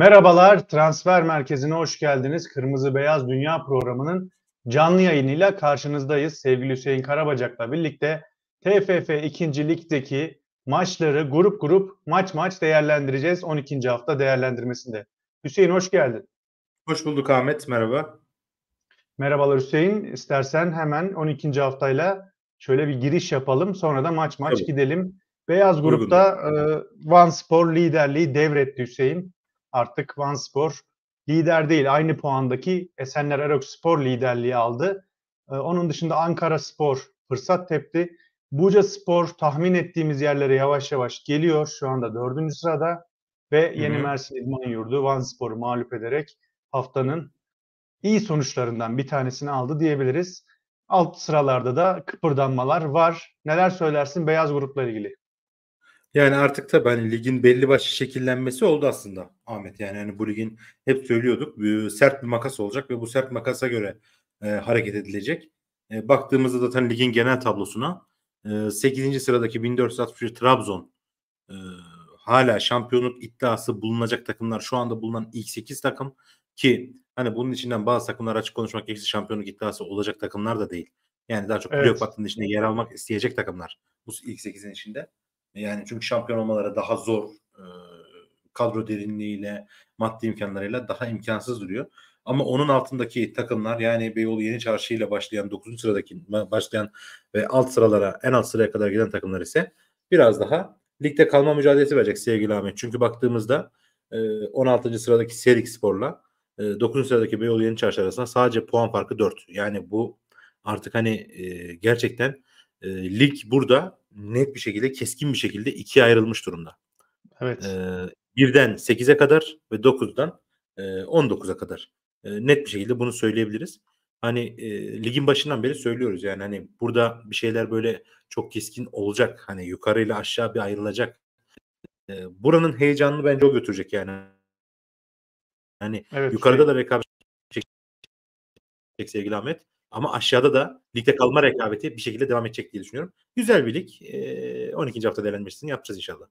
Merhabalar, Transfer Merkezi'ne hoş geldiniz. Kırmızı Beyaz Dünya programının canlı yayınıyla karşınızdayız. Sevgili Hüseyin Karabacak'la birlikte TFF 2. Lig'deki maçları grup grup maç maç değerlendireceğiz 12. hafta değerlendirmesinde. Hüseyin hoş geldin. Hoş bulduk Ahmet, merhaba. Merhabalar Hüseyin. İstersen hemen 12. haftayla şöyle bir giriş yapalım. Sonra da maç maç Tabii. gidelim. Beyaz grupta e, Van Spor liderliği devretti Hüseyin artık Van Spor lider değil aynı puandaki Esenler Spor liderliği aldı. Ee, onun dışında Ankara Spor fırsat tepti. Buca Spor tahmin ettiğimiz yerlere yavaş yavaş geliyor. Şu anda dördüncü sırada ve yeni Hı-hı. Mersin İdman Yurdu Van Vanspor'u mağlup ederek haftanın iyi sonuçlarından bir tanesini aldı diyebiliriz. Alt sıralarda da kıpırdanmalar var. Neler söylersin beyaz grupla ilgili? Yani artık tabii hani ligin belli başlı şekillenmesi oldu aslında Ahmet. Yani hani bu ligin hep söylüyorduk sert bir makas olacak ve bu sert makasa göre e, hareket edilecek. E, baktığımızda zaten ligin genel tablosuna e, 8. sıradaki 1461 Trabzon e, hala şampiyonluk iddiası bulunacak takımlar şu anda bulunan ilk 8 takım ki hani bunun içinden bazı takımlar açık konuşmak gerekirse şampiyonluk iddiası olacak takımlar da değil. Yani daha çok evet. playoff içinde yer almak isteyecek takımlar bu ilk 8'in içinde. Yani çünkü şampiyon olmaları daha zor. kadro derinliğiyle, maddi imkanlarıyla daha imkansız duruyor. Ama onun altındaki takımlar yani Beyoğlu Yeni Çarşı ile başlayan 9. sıradaki başlayan ve alt sıralara en alt sıraya kadar giden takımlar ise biraz daha ligde kalma mücadelesi verecek sevgili Ahmet. Çünkü baktığımızda 16. sıradaki Serik Spor'la 9. sıradaki Beyoğlu Yeni Çarşı arasında sadece puan farkı 4. Yani bu artık hani gerçekten lig burada net bir şekilde keskin bir şekilde ikiye ayrılmış durumda. Evet. Ee, birden 8'e kadar ve 9'dan e, 19'a kadar e, net bir şekilde bunu söyleyebiliriz. Hani e, ligin başından beri söylüyoruz yani hani burada bir şeyler böyle çok keskin olacak. Hani yukarıyla aşağı bir ayrılacak. E, buranın heyecanını bence o götürecek yani. Hani evet, şey yukarıda şey... da rekabet çekecek sevgili Ahmet. Ama aşağıda da ligde kalma rekabeti bir şekilde devam edecek diye düşünüyorum. Güzel bir lig. E, 12. hafta değerlendirmesini yapacağız inşallah.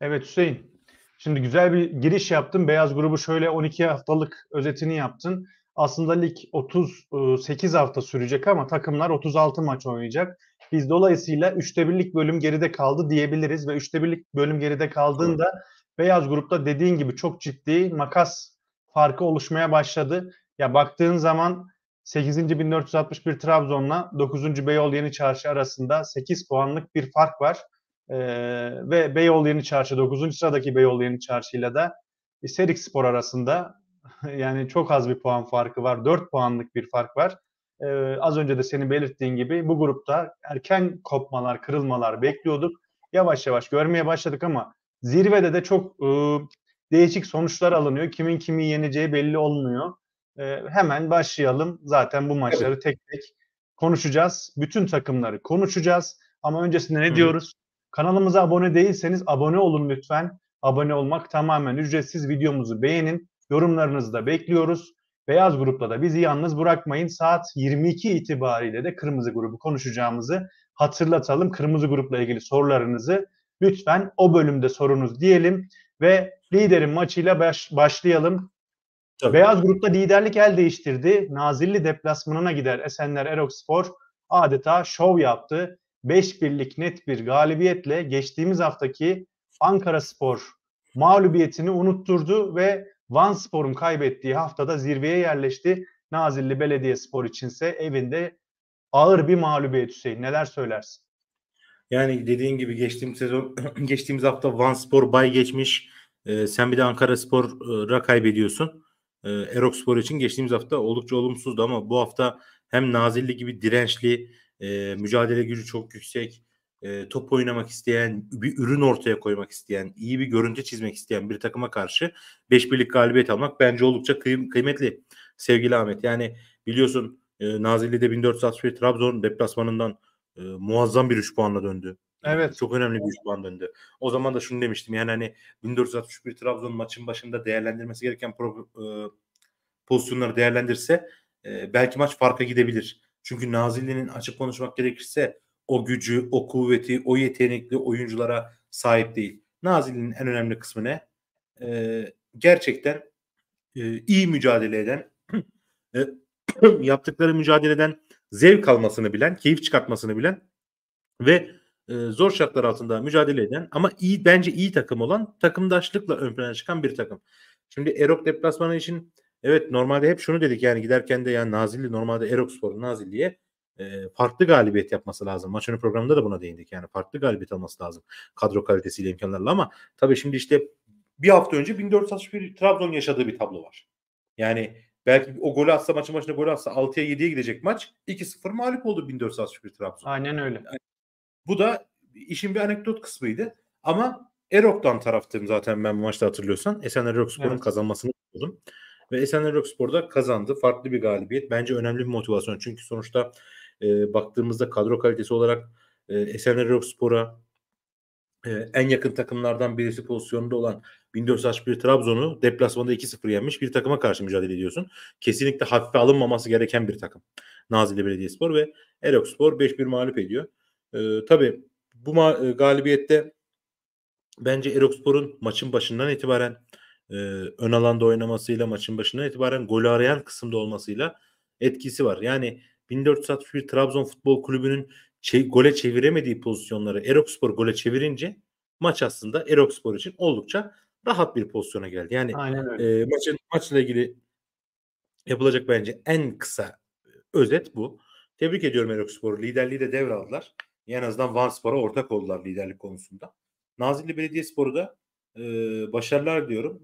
Evet Hüseyin. Şimdi güzel bir giriş yaptın. Beyaz grubu şöyle 12 haftalık özetini yaptın. Aslında lig 38 hafta sürecek ama takımlar 36 maç oynayacak. Biz dolayısıyla 3'te 1'lik bölüm geride kaldı diyebiliriz ve 3'te 1'lik bölüm geride kaldığında beyaz grupta dediğin gibi çok ciddi makas farkı oluşmaya başladı. Ya baktığın zaman 8. 1461 Trabzon'la 9. Beyoğlu Yeni Çarşı arasında 8 puanlık bir fark var. Ee, ve Beyoğlu Yeni Çarşı 9. sıradaki Beyoğlu Yeni Çarşı ile de Serik Spor arasında yani çok az bir puan farkı var. 4 puanlık bir fark var. Ee, az önce de senin belirttiğin gibi bu grupta erken kopmalar, kırılmalar bekliyorduk. Yavaş yavaş görmeye başladık ama zirvede de çok e, değişik sonuçlar alınıyor. Kimin kimi yeneceği belli olmuyor. E, hemen başlayalım. Zaten bu maçları evet. tek tek konuşacağız. Bütün takımları konuşacağız. Ama öncesinde ne Hı. diyoruz? Kanalımıza abone değilseniz abone olun lütfen. Abone olmak tamamen ücretsiz. Videomuzu beğenin. Yorumlarınızı da bekliyoruz. Beyaz grupla da bizi yalnız bırakmayın. Saat 22 itibariyle de kırmızı grubu konuşacağımızı hatırlatalım. Kırmızı grupla ilgili sorularınızı lütfen o bölümde sorunuz diyelim ve liderin maçıyla baş, başlayalım. Tabii. Beyaz grupta liderlik el değiştirdi. Nazilli deplasmanına gider Esenler Erokspor adeta şov yaptı. 5-1'lik net bir galibiyetle geçtiğimiz haftaki Ankara Spor mağlubiyetini unutturdu ve Van Spor'un kaybettiği haftada zirveye yerleşti. Nazilli Belediye Spor içinse evinde ağır bir mağlubiyet Hüseyin. Neler söylersin? Yani dediğin gibi geçtiğimiz sezon geçtiğimiz hafta Van Spor bay geçmiş. Ee, sen bir de Ankara Spor'a kaybediyorsun. Ee, Erokspor için geçtiğimiz hafta oldukça olumsuzdu ama bu hafta hem Nazilli gibi dirençli, e, mücadele gücü çok yüksek, e, top oynamak isteyen, bir ürün ortaya koymak isteyen, iyi bir görüntü çizmek isteyen bir takıma karşı 5 birlik galibiyet almak bence oldukça kıym- kıymetli sevgili Ahmet. Yani biliyorsun e, Nazilli'de 1461 Trabzon deplasmanından e, muazzam bir 3 puanla döndü. Evet. Çok önemli bir 3 puan döndü. O zaman da şunu demiştim yani hani 1461 Trabzon maçın başında değerlendirmesi gereken pro, e, pozisyonları değerlendirse e, belki maç farka gidebilir. Çünkü Nazilli'nin açık konuşmak gerekirse o gücü, o kuvveti, o yetenekli oyunculara sahip değil. Nazilli'nin en önemli kısmı ne? E, gerçekten e, iyi mücadele eden, e, yaptıkları mücadeleden zevk almasını bilen, keyif çıkartmasını bilen ve e, zor şartlar altında mücadele eden ama iyi bence iyi takım olan takımdaşlıkla ön plana çıkan bir takım. Şimdi Erok deplasmanı için evet normalde hep şunu dedik yani giderken de yani Nazilli normalde Erok Spor'un Nazilli'ye e, farklı galibiyet yapması lazım. Maç önü programında da buna değindik. Yani farklı galibiyet alması lazım kadro kalitesiyle imkanlarla ama tabii şimdi işte bir hafta önce 1461 Trabzon yaşadığı bir tablo var. Yani belki o golü atsa maçın başına golü atsa 6'ya 7'ye gidecek maç 2-0 mağlup oldu 1461 Trabzon. Aynen öyle. Yani bu da işin bir anekdot kısmıydı. Ama Erok'tan taraftım zaten ben bu maçta hatırlıyorsan. Esenler Erokspor'un evet. kazanmasını buldum Ve Esenler Erokspor da kazandı. Farklı bir galibiyet. Bence önemli bir motivasyon. Çünkü sonuçta e, baktığımızda kadro kalitesi olarak e, Esenler Erokspor'a e, en yakın takımlardan birisi pozisyonunda olan 1461 Trabzon'u deplasmanda 2-0 yenmiş bir takıma karşı mücadele ediyorsun. Kesinlikle hafife alınmaması gereken bir takım. Nazilli Belediyespor ve Erokspor 5-1 mağlup ediyor tabii bu ma- galibiyette bence Erokspor'un maçın başından itibaren e, ön alanda oynamasıyla maçın başından itibaren golü arayan kısımda olmasıyla etkisi var. Yani 1461 Trabzon Futbol Kulübü'nün çe- gole çeviremediği pozisyonları Erokspor gole çevirince maç aslında Erokspor için oldukça rahat bir pozisyona geldi. Yani e, maçın maçla ilgili yapılacak bence en kısa özet bu. Tebrik ediyorum Erokspor'u. Liderliği de devraldılar. En azından Van Spor'a ortak oldular liderlik konusunda. Nazilli Belediyespor'u da e, başarılar diyorum.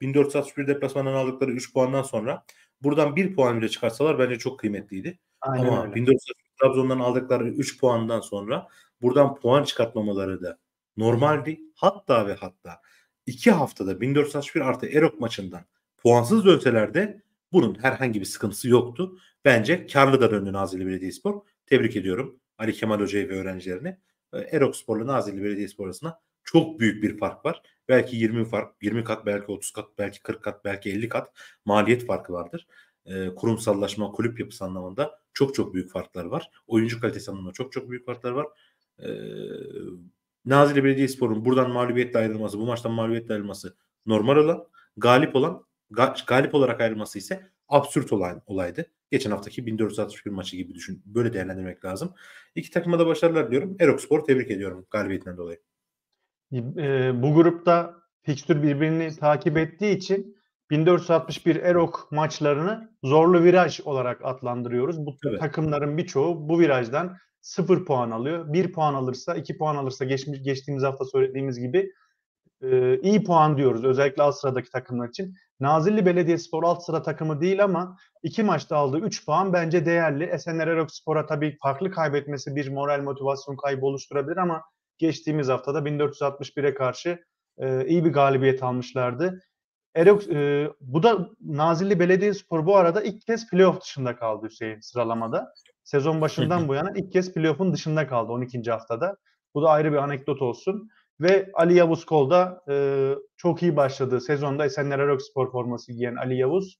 E, 1461 deplasmandan aldıkları 3 puandan sonra buradan 1 puan bile çıkarsalar bence çok kıymetliydi. Aynen Ama öyle. 1461 Trabzon'dan aldıkları 3 puandan sonra buradan puan çıkartmamaları da normaldi. Hatta ve hatta 2 haftada 1461 artı Erok maçından puansız dönseler de bunun herhangi bir sıkıntısı yoktu. Bence karlı da döndü Nazilli Belediyespor. Tebrik ediyorum. Ali Kemal Hoca'yı ve öğrencilerini. Erokspor'la Nazilli Belediyespor arasında çok büyük bir fark var. Belki 20 fark, 20 kat, belki 30 kat, belki 40 kat, belki 50 kat maliyet farkı vardır. E, kurumsallaşma, kulüp yapısı anlamında çok çok büyük farklar var. Oyuncu kalitesi anlamında çok çok büyük farklar var. E, Nazilli Belediyespor'un buradan mağlubiyetle ayrılması, bu maçtan mağlubiyetle ayrılması normal olan, galip olan, galip olarak ayrılması ise absürt olan olaydı. Geçen haftaki 1461 maçı gibi düşün. Böyle değerlendirmek lazım. İki takıma da başarılar diliyorum. Erokspor tebrik ediyorum galibiyetinden dolayı. E, bu grupta fikstür birbirini takip ettiği için 1461 Erok maçlarını zorlu viraj olarak adlandırıyoruz. Bu evet. takımların birçoğu bu virajdan 0 puan alıyor. 1 puan alırsa, 2 puan alırsa geçmiş, geçtiğimiz hafta söylediğimiz gibi e, iyi puan diyoruz özellikle alt sıradaki takımlar için. Nazilli Belediyespor alt sıra takımı değil ama iki maçta aldığı 3 puan bence değerli. Esenler Erokspor'a tabii farklı kaybetmesi bir moral motivasyon kaybı oluşturabilir ama geçtiğimiz haftada 1461'e karşı e, iyi bir galibiyet almışlardı. Erok, e, bu da Nazilli Belediyespor bu arada ilk kez playoff dışında kaldı Hüseyin sıralamada. Sezon başından bu yana ilk kez playoff'un dışında kaldı 12. haftada. Bu da ayrı bir anekdot olsun. Ve Ali Yavuz kolda e, çok iyi başladığı Sezonda Esenler Erokspor forması giyen Ali Yavuz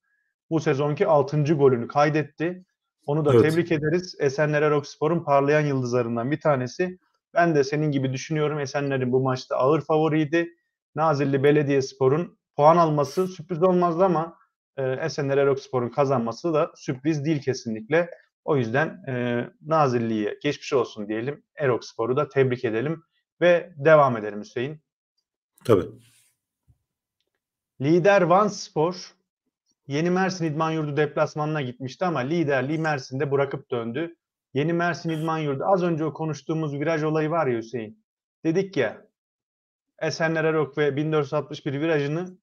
bu sezonki 6. golünü kaydetti. Onu da evet. tebrik ederiz. Esenler Erokspor'un parlayan yıldızlarından bir tanesi. Ben de senin gibi düşünüyorum. Esenler'in bu maçta ağır favoriydi. Nazilli Belediye Spor'un puan alması sürpriz olmazdı ama e, Esenler Erokspor'un kazanması da sürpriz değil kesinlikle. O yüzden e, Nazilli'ye geçmiş olsun diyelim. Erokspor'u da tebrik edelim ve devam edelim Hüseyin. Tabii. Lider Van Spor Yeni Mersin İdman Yurdu deplasmanına gitmişti ama liderliği Mersin'de bırakıp döndü. Yeni Mersin İdman Yurdu az önce o konuştuğumuz viraj olayı var ya Hüseyin. Dedik ya Esenler Erok ve 1461 virajını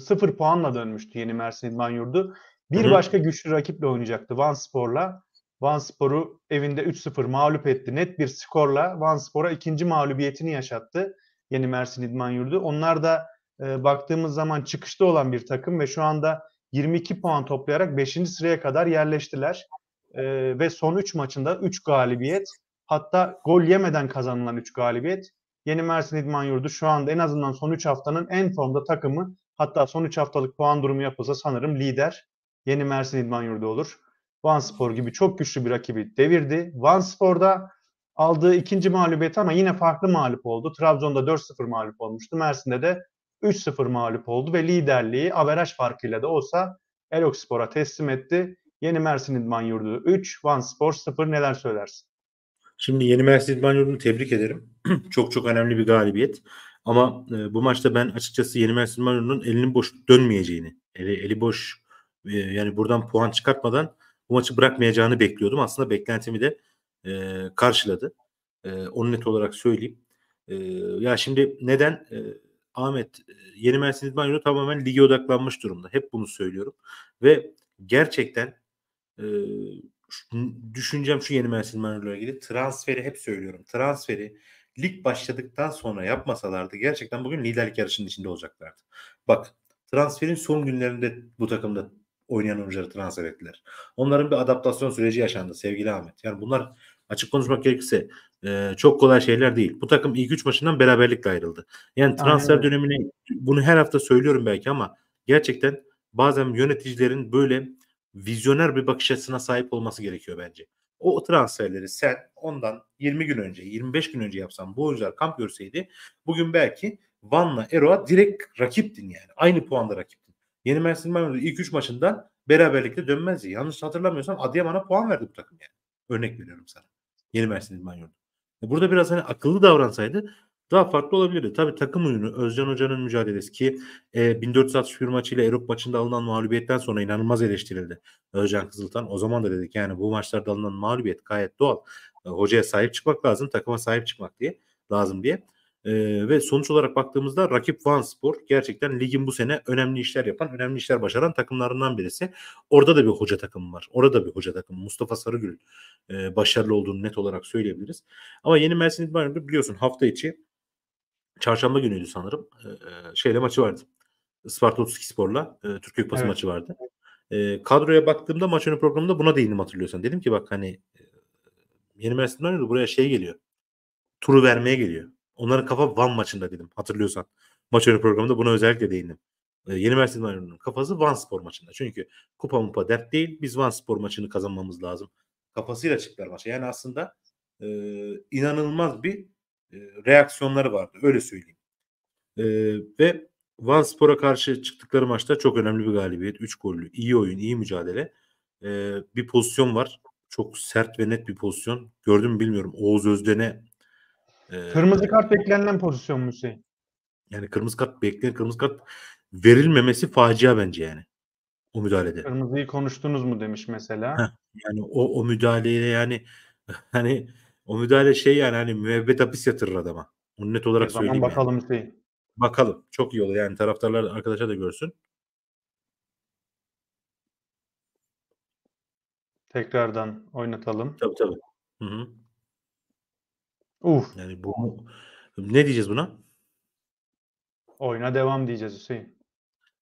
sıfır puanla dönmüştü Yeni Mersin İdman Yurdu. Bir Hı-hı. başka güçlü rakiple oynayacaktı Van Spor'la. Vanspor'u evinde 3-0 mağlup etti. Net bir skorla Vanspor'a ikinci mağlubiyetini yaşattı yeni Mersin İdman Yurdu. Onlar da e, baktığımız zaman çıkışta olan bir takım ve şu anda 22 puan toplayarak 5. sıraya kadar yerleştiler. E, ve son 3 maçında 3 galibiyet hatta gol yemeden kazanılan 3 galibiyet. Yeni Mersin İdman Yurdu şu anda en azından son 3 haftanın en formda takımı. Hatta son 3 haftalık puan durumu yapılsa sanırım lider Yeni Mersin İdman Yurdu olur. Vanspor gibi çok güçlü bir rakibi devirdi. Vanspor'da aldığı ikinci mağlubiyet ama yine farklı mağlup oldu. Trabzon'da 4-0 mağlup olmuştu. Mersin'de de 3-0 mağlup oldu ve liderliği averaj farkıyla da olsa Elokspor'a teslim etti. Yeni Mersin İdman Yurdu 3, Vanspor 0 neler söylersin? Şimdi Yeni Mersin İdman Yurdu'nu tebrik ederim. çok çok önemli bir galibiyet. Ama e, bu maçta ben açıkçası Yeni Mersin İdman Yurdu'nun elinin boş dönmeyeceğini, eli, eli boş e, yani buradan puan çıkartmadan bu maçı bırakmayacağını bekliyordum. Aslında beklentimi de e, karşıladı. E, onu net olarak söyleyeyim. E, ya şimdi neden e, Ahmet e, Yeni Mersin İdman Yolu tamamen lige odaklanmış durumda. Hep bunu söylüyorum. Ve gerçekten e, düşüncem şu Yeni Mersin İdman Yolu'yla ilgili transferi hep söylüyorum. Transferi lig başladıktan sonra yapmasalardı gerçekten bugün liderlik yarışının içinde olacaklardı. Bak transferin son günlerinde bu takımda oynayan oyuncuları transfer ettiler. Onların bir adaptasyon süreci yaşandı sevgili Ahmet. Yani bunlar açık konuşmak gerekirse e, çok kolay şeyler değil. Bu takım ilk 3 maçından beraberlikle ayrıldı. Yani transfer Aynen. dönemine bunu her hafta söylüyorum belki ama gerçekten bazen yöneticilerin böyle vizyoner bir bakış açısına sahip olması gerekiyor bence. O transferleri sen ondan 20 gün önce, 25 gün önce yapsan bu oyuncular kamp görseydi bugün belki Van'la Ero'a direkt rakiptin yani. Aynı puanda rakiptin. Yeni Mersin Maymun'un ilk 3 maçından beraberlikte dönmezdi. Yanlış hatırlamıyorsam Adıyaman'a puan verdi bu takım yani. Örnek veriyorum sana. Yeni Mersin İdman e, Burada biraz hani akıllı davransaydı daha farklı olabilirdi. Tabii takım oyunu Özcan Hoca'nın mücadelesi ki e, 1461 maçıyla Erop maçında alınan mağlubiyetten sonra inanılmaz eleştirildi. Özcan Kızıltan o zaman da dedik yani bu maçlarda alınan mağlubiyet gayet doğal. E, hocaya sahip çıkmak lazım, takıma sahip çıkmak diye lazım diye. E, ve sonuç olarak baktığımızda rakip Vanspor gerçekten ligin bu sene önemli işler yapan, önemli işler başaran takımlarından birisi. Orada da bir hoca takımı var. Orada bir hoca takımı. Mustafa Sarıgül e, başarılı olduğunu net olarak söyleyebiliriz. Ama yeni Mersin İdman biliyorsun hafta içi çarşamba günüydü sanırım. Ee, e, şeyle maçı vardı. Isparta 32 Spor'la e, Türkiye Kupası evet. maçı vardı. E, kadroya baktığımda maç önü programında buna değindim hatırlıyorsan. Dedim ki bak hani e, Yeni Mersin buraya şey geliyor. Turu vermeye geliyor. Onların kafa Van maçında dedim hatırlıyorsan. Maç önü programında buna özellikle değindim. E, yeni Mersin Maymun'un kafası Van Spor maçında. Çünkü kupa mupa dert değil. Biz Van Spor maçını kazanmamız lazım. Kafasıyla çıktılar maça. Yani aslında e, inanılmaz bir e, reaksiyonları vardı. Öyle söyleyeyim. E, ve Van Spor'a karşı çıktıkları maçta çok önemli bir galibiyet. 3 gollü. iyi oyun, iyi mücadele. E, bir pozisyon var. Çok sert ve net bir pozisyon. Gördüm bilmiyorum. Oğuz Özden'e ee, kırmızı kart beklenen pozisyon mu şey? Yani kırmızı kart bekleyen kırmızı kart verilmemesi facia bence yani. O müdahalede. Kırmızıyı konuştunuz mu demiş mesela. Heh, yani o, o müdahaleyle yani hani o müdahale şey yani hani müebbet hapis yatırır adama. Onu net olarak e, zaman söyleyeyim. Bakalım yani. Hüseyin. Bakalım. Çok iyi olur yani taraftarlar arkadaşa da görsün. Tekrardan oynatalım. Tabii tabii. Hı hı. Uf. Yani bu ne diyeceğiz buna? Oyuna devam diyeceğiz Hüseyin.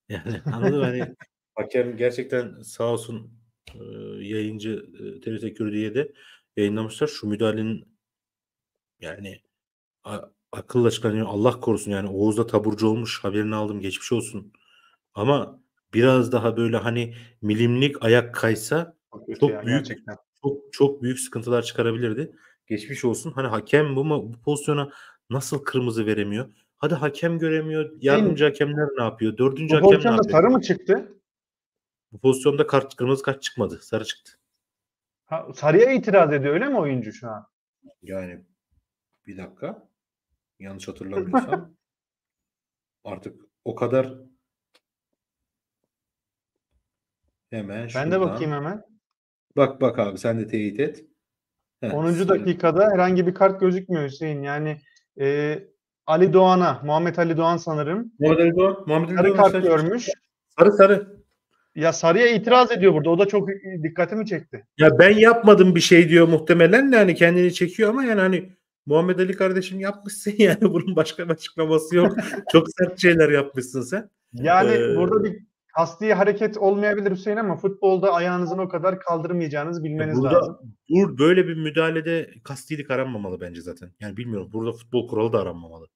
Yani anladım hani hakem gerçekten sağ olsun e, yayıncı e, TRT Kürdü'ye de yayınlamışlar. Şu müdahalenin yani a, akılla çıkan Allah korusun yani Oğuz'da taburcu olmuş haberini aldım geçmiş olsun. Ama biraz daha böyle hani milimlik ayak kaysa çok, çok ya, büyük gerçekten. çok çok büyük sıkıntılar çıkarabilirdi geçmiş olsun. Hani hakem bu, bu pozisyona nasıl kırmızı veremiyor? Hadi hakem göremiyor. Yardımcı hakemler ne yapıyor? Dördüncü bu hakem ne yapıyor? Bu pozisyonda sarı mı çıktı? Bu pozisyonda kart, kırmızı kart çıkmadı. Sarı çıktı. Ha, sarıya itiraz ediyor öyle mi oyuncu şu an? Yani bir dakika. Yanlış hatırlamıyorsam. artık o kadar hemen şuradan. Ben de bakayım hemen. Bak bak abi sen de teyit et. Evet, 10. dakikada herhangi bir kart gözükmüyor Hüseyin. Yani e, Ali Doğan'a, Muhammed Ali Doğan sanırım. Muhammed Ali Doğan. Muhammed Ali sarı Doğan kart sarı. görmüş. Sarı sarı. Ya Sarı'ya itiraz ediyor burada. O da çok dikkatimi çekti. Ya ben yapmadım bir şey diyor muhtemelen de hani kendini çekiyor ama yani hani Muhammed Ali kardeşim yapmışsın yani bunun başka bir açıklaması yok. çok sert şeyler yapmışsın sen. Yani ee... burada bir Kasti hareket olmayabilir Hüseyin ama futbolda ayağınızın o kadar kaldırmayacağınızı bilmeniz burada, lazım. Bur böyle bir müdahalede kastilik aranmamalı bence zaten. Yani bilmiyorum burada futbol kuralı da aranmamalı.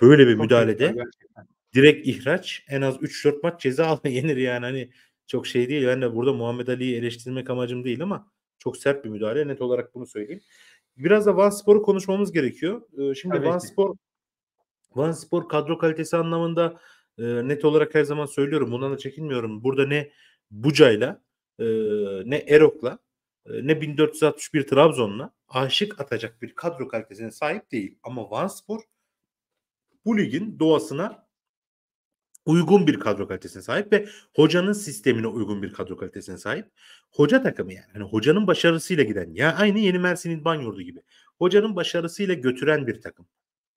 Böyle bir çok müdahalede direkt ihraç en az 3-4 maç ceza alma yenir yani hani çok şey değil. Ben de burada Muhammed Ali'yi eleştirmek amacım değil ama çok sert bir müdahale. Net olarak bunu söyleyeyim. Biraz da Van Spor'u konuşmamız gerekiyor. Ee, şimdi Tabii Van ki. Spor Van Spor kadro kalitesi anlamında e, net olarak her zaman söylüyorum. Bundan da çekinmiyorum. Burada ne Buca'yla e, ne Erok'la e, ne 1461 Trabzon'la aşık atacak bir kadro kalitesine sahip değil. Ama Vanspor bu ligin doğasına uygun bir kadro kalitesine sahip ve hocanın sistemine uygun bir kadro kalitesine sahip. Hoca takımı yani. yani hocanın başarısıyla giden ya aynı yeni Mersin'in İdman yurdu gibi. Hocanın başarısıyla götüren bir takım.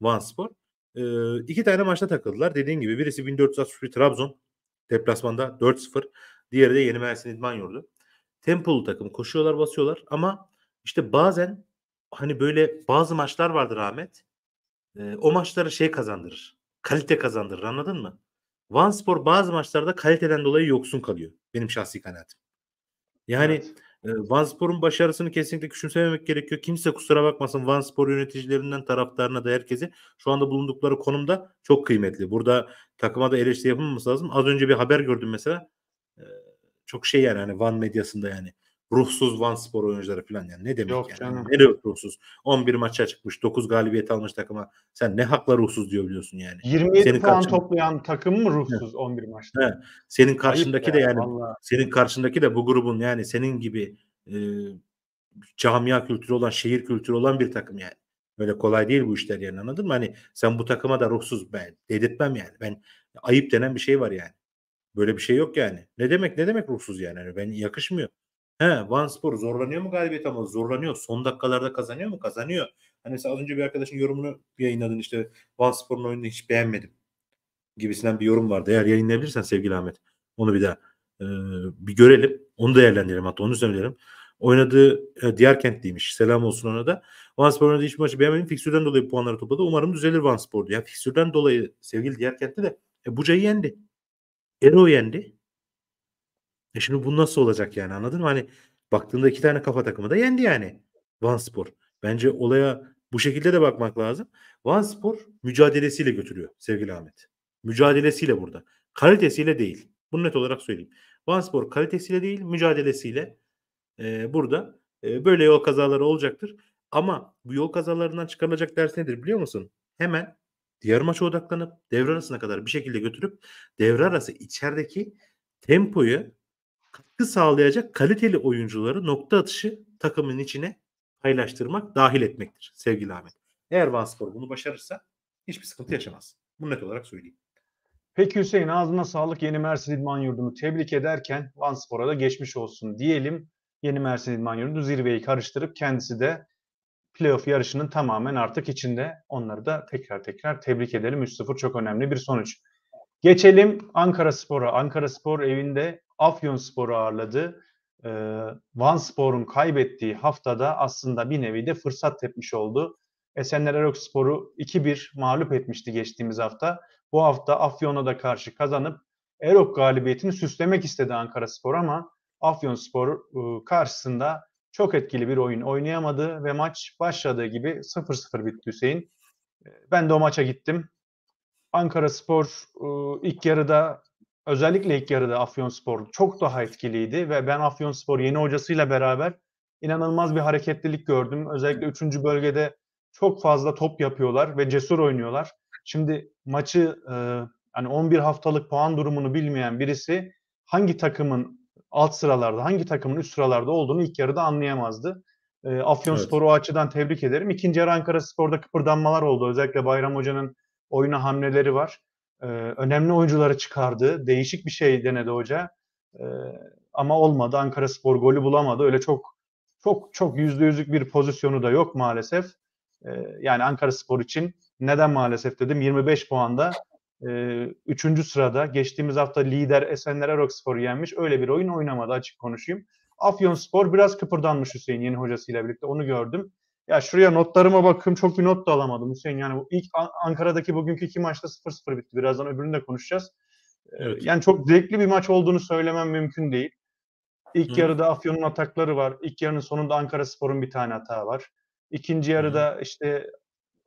Vanspor. E, iki tane maçta takıldılar. Dediğim gibi birisi 1461 Trabzon deplasmanda 4-0. Diğeri de Yeni Mersin İdman Yurdu. Temple takım koşuyorlar basıyorlar ama işte bazen hani böyle bazı maçlar vardır Ahmet. E, o maçları şey kazandırır. Kalite kazandırır anladın mı? Vanspor bazı maçlarda kaliteden dolayı yoksun kalıyor. Benim şahsi kanaatim. Yani evet. Ee, Vanspor'un başarısını kesinlikle küçümsememek gerekiyor. Kimse kusura bakmasın Vanspor yöneticilerinden taraftarına da herkese şu anda bulundukları konumda çok kıymetli. Burada takıma da eleştiri yapılmaması lazım. Az önce bir haber gördüm mesela. Ee, çok şey yani hani Van medyasında yani ruhsuz Van Spor oyuncuları falan yani ne demek Yok yani? Canım. Ne ruhsuz? 11 maça çıkmış 9 galibiyet almış takıma sen ne hakla ruhsuz diyor biliyorsun yani. 27 senin puan karşında... toplayan takım mı ruhsuz evet. 11 maçta? Evet. Senin karşındaki Ayıp de yani vallahi. senin karşındaki de bu grubun yani senin gibi e, camia kültürü olan şehir kültürü olan bir takım yani. Böyle kolay değil bu işler yani anladın mı? Hani sen bu takıma da ruhsuz ben dedirtmem yani. Ben ayıp denen bir şey var yani. Böyle bir şey yok yani. Ne demek ne demek ruhsuz yani? yani ben yakışmıyor. He, Van Spor zorlanıyor mu galibiyet ama zorlanıyor. Son dakikalarda kazanıyor mu? Kazanıyor. Hani mesela az önce bir arkadaşın yorumunu yayınladın işte Van Spor'un oyununu hiç beğenmedim gibisinden bir yorum vardı. Eğer yayınlayabilirsen sevgili Ahmet onu bir daha e, bir görelim. Onu değerlendirelim hatta onu söyleyelim. Oynadığı e, diğer kentliymiş. Selam olsun ona da. Vanspor oynadığı hiçbir maçı beğenmedim. Fiksürden dolayı puanları topladı. Umarım düzelir Vanspor diye. Yani fiksürden dolayı sevgili diğer kentte de e, Buca'yı yendi. Ero yendi. E şimdi bu nasıl olacak yani anladın mı? Hani baktığında iki tane kafa takımı da yendi yani Van Vanspor. Bence olaya bu şekilde de bakmak lazım. Van Vanspor mücadelesiyle götürüyor sevgili Ahmet. Mücadelesiyle burada. Kalitesiyle değil. Bunu net olarak söyleyeyim. Van Vanspor kalitesiyle değil mücadelesiyle e, burada e, böyle yol kazaları olacaktır. Ama bu yol kazalarından çıkarılacak ders nedir biliyor musun? Hemen diğer maça odaklanıp devre arasına kadar bir şekilde götürüp devre arası içerideki tempoyu katkı sağlayacak kaliteli oyuncuları nokta atışı takımın içine paylaştırmak, dahil etmektir sevgili Ahmet. Eğer Vanspor bunu başarırsa hiçbir sıkıntı yaşamaz. Bunu net olarak söyleyeyim. Peki Hüseyin ağzına sağlık yeni Mersin İdman Yurdu'nu tebrik ederken Vanspor'a da geçmiş olsun diyelim. Yeni Mersin İdman Yurdu zirveyi karıştırıp kendisi de playoff yarışının tamamen artık içinde. Onları da tekrar tekrar tebrik edelim. 3-0 çok önemli bir sonuç. Geçelim Ankara Spor'a. Ankara Spor evinde Afyonspor'u ağırladı. E, Van Spor'un kaybettiği haftada aslında bir nevi de fırsat tepmiş oldu. Esenler Erokspor'u 2-1 mağlup etmişti geçtiğimiz hafta. Bu hafta Afyon'a da karşı kazanıp Erok galibiyetini süslemek istedi Ankara Spor ama Afyonspor e, karşısında çok etkili bir oyun oynayamadı ve maç başladığı gibi 0-0 bitti Hüseyin. E, ben de o maça gittim. Ankara Spor e, ilk yarıda Özellikle ilk yarıda Afyonspor çok daha etkiliydi ve ben Afyonspor yeni hocasıyla beraber inanılmaz bir hareketlilik gördüm. Özellikle 3. bölgede çok fazla top yapıyorlar ve cesur oynuyorlar. Şimdi maçı e, hani 11 haftalık puan durumunu bilmeyen birisi hangi takımın alt sıralarda, hangi takımın üst sıralarda olduğunu ilk yarıda anlayamazdı. E, Afyonspor'u evet. o açıdan tebrik ederim. İkinci yarı Ankara Spor'da kıpırdanmalar oldu. Özellikle Bayram Hoca'nın oyuna hamleleri var önemli oyuncuları çıkardı. Değişik bir şey denedi hoca. ama olmadı. Ankara Spor golü bulamadı. Öyle çok çok çok yüzde yüzlük bir pozisyonu da yok maalesef. yani Ankara Spor için neden maalesef dedim. 25 puanda e, üçüncü sırada geçtiğimiz hafta lider Esenler Erokspor'u yenmiş. Öyle bir oyun oynamadı açık konuşayım. Afyon Spor biraz kıpırdanmış Hüseyin yeni hocasıyla birlikte onu gördüm ya şuraya notlarıma bakayım çok bir not da alamadım Hüseyin. Yani bu ilk Ankara'daki bugünkü iki maçta 0-0 bitti. Birazdan öbürünü de konuşacağız. Ee, evet. Yani çok zevkli bir maç olduğunu söylemem mümkün değil. İlk Hı. yarıda Afyon'un atakları var. İlk yarının sonunda Ankara Spor'un bir tane hata var. İkinci yarıda Hı. işte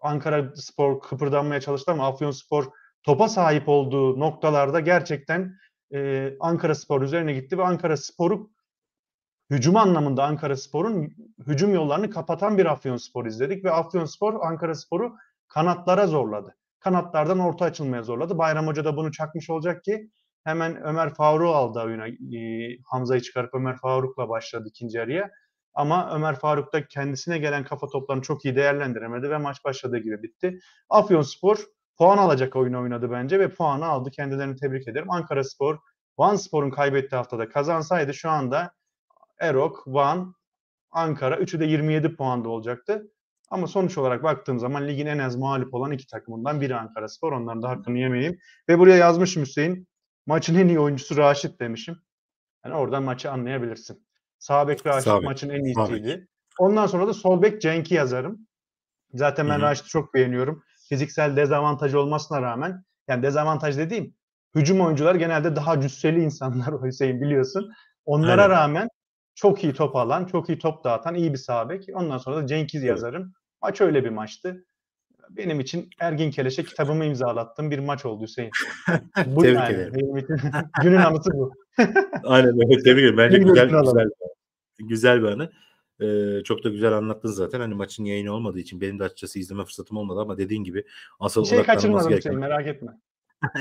Ankara Spor kıpırdanmaya çalıştı ama Afyon Spor topa sahip olduğu noktalarda gerçekten e, Ankara Spor üzerine gitti ve Ankara Spor'u hücum anlamında Ankara Spor'un hücum yollarını kapatan bir Afyon Spor izledik ve Afyon Spor Ankara Spor'u kanatlara zorladı. Kanatlardan orta açılmaya zorladı. Bayram Hoca da bunu çakmış olacak ki hemen Ömer Faruk'u aldı oyuna. Hamza'yı çıkarıp Ömer Faruk'la başladı ikinci yarıya. Ama Ömer Faruk da kendisine gelen kafa toplarını çok iyi değerlendiremedi ve maç başladığı gibi bitti. Afyonspor puan alacak oyun oynadı bence ve puanı aldı. Kendilerini tebrik ederim. Ankara Spor, Van Spor'un kaybettiği haftada kazansaydı şu anda Erok, Van, Ankara. Üçü de 27 puanda olacaktı. Ama sonuç olarak baktığım zaman ligin en az mağlup olan iki takımından biri Ankara Spor. Onların da hakkını yemeyeyim. Ve buraya yazmış Hüseyin. Maçın en iyi oyuncusu Raşit demişim. Yani oradan maçı anlayabilirsin. Sabek Raşit Sağbek. maçın en iyisiydi. Sağbek. Ondan sonra da Solbek Cenk'i yazarım. Zaten ben Raşit'i çok beğeniyorum. Fiziksel dezavantaj olmasına rağmen yani dezavantaj dediğim hücum oyuncular genelde daha cüsseli insanlar Hüseyin biliyorsun. Onlara Aynen. rağmen çok iyi top alan, çok iyi top dağıtan iyi bir sağ Ondan sonra da Cenkiz evet. yazarım. Maç öyle bir maçtı. Benim için Ergin Keleş'e kitabımı imzalattığım bir maç oldu Hüseyin. bu Tebrik yani. ederim. günün anısı bu. Aynen öyle. Tebrik ederim. Bence güzel, güzel, güzel bir anı. Ee, çok da güzel anlattın zaten. Hani maçın yayını olmadığı için benim de açıkçası izleme fırsatım olmadı ama dediğin gibi asıl bir şey odaklanılması gereken. Seni, merak etme.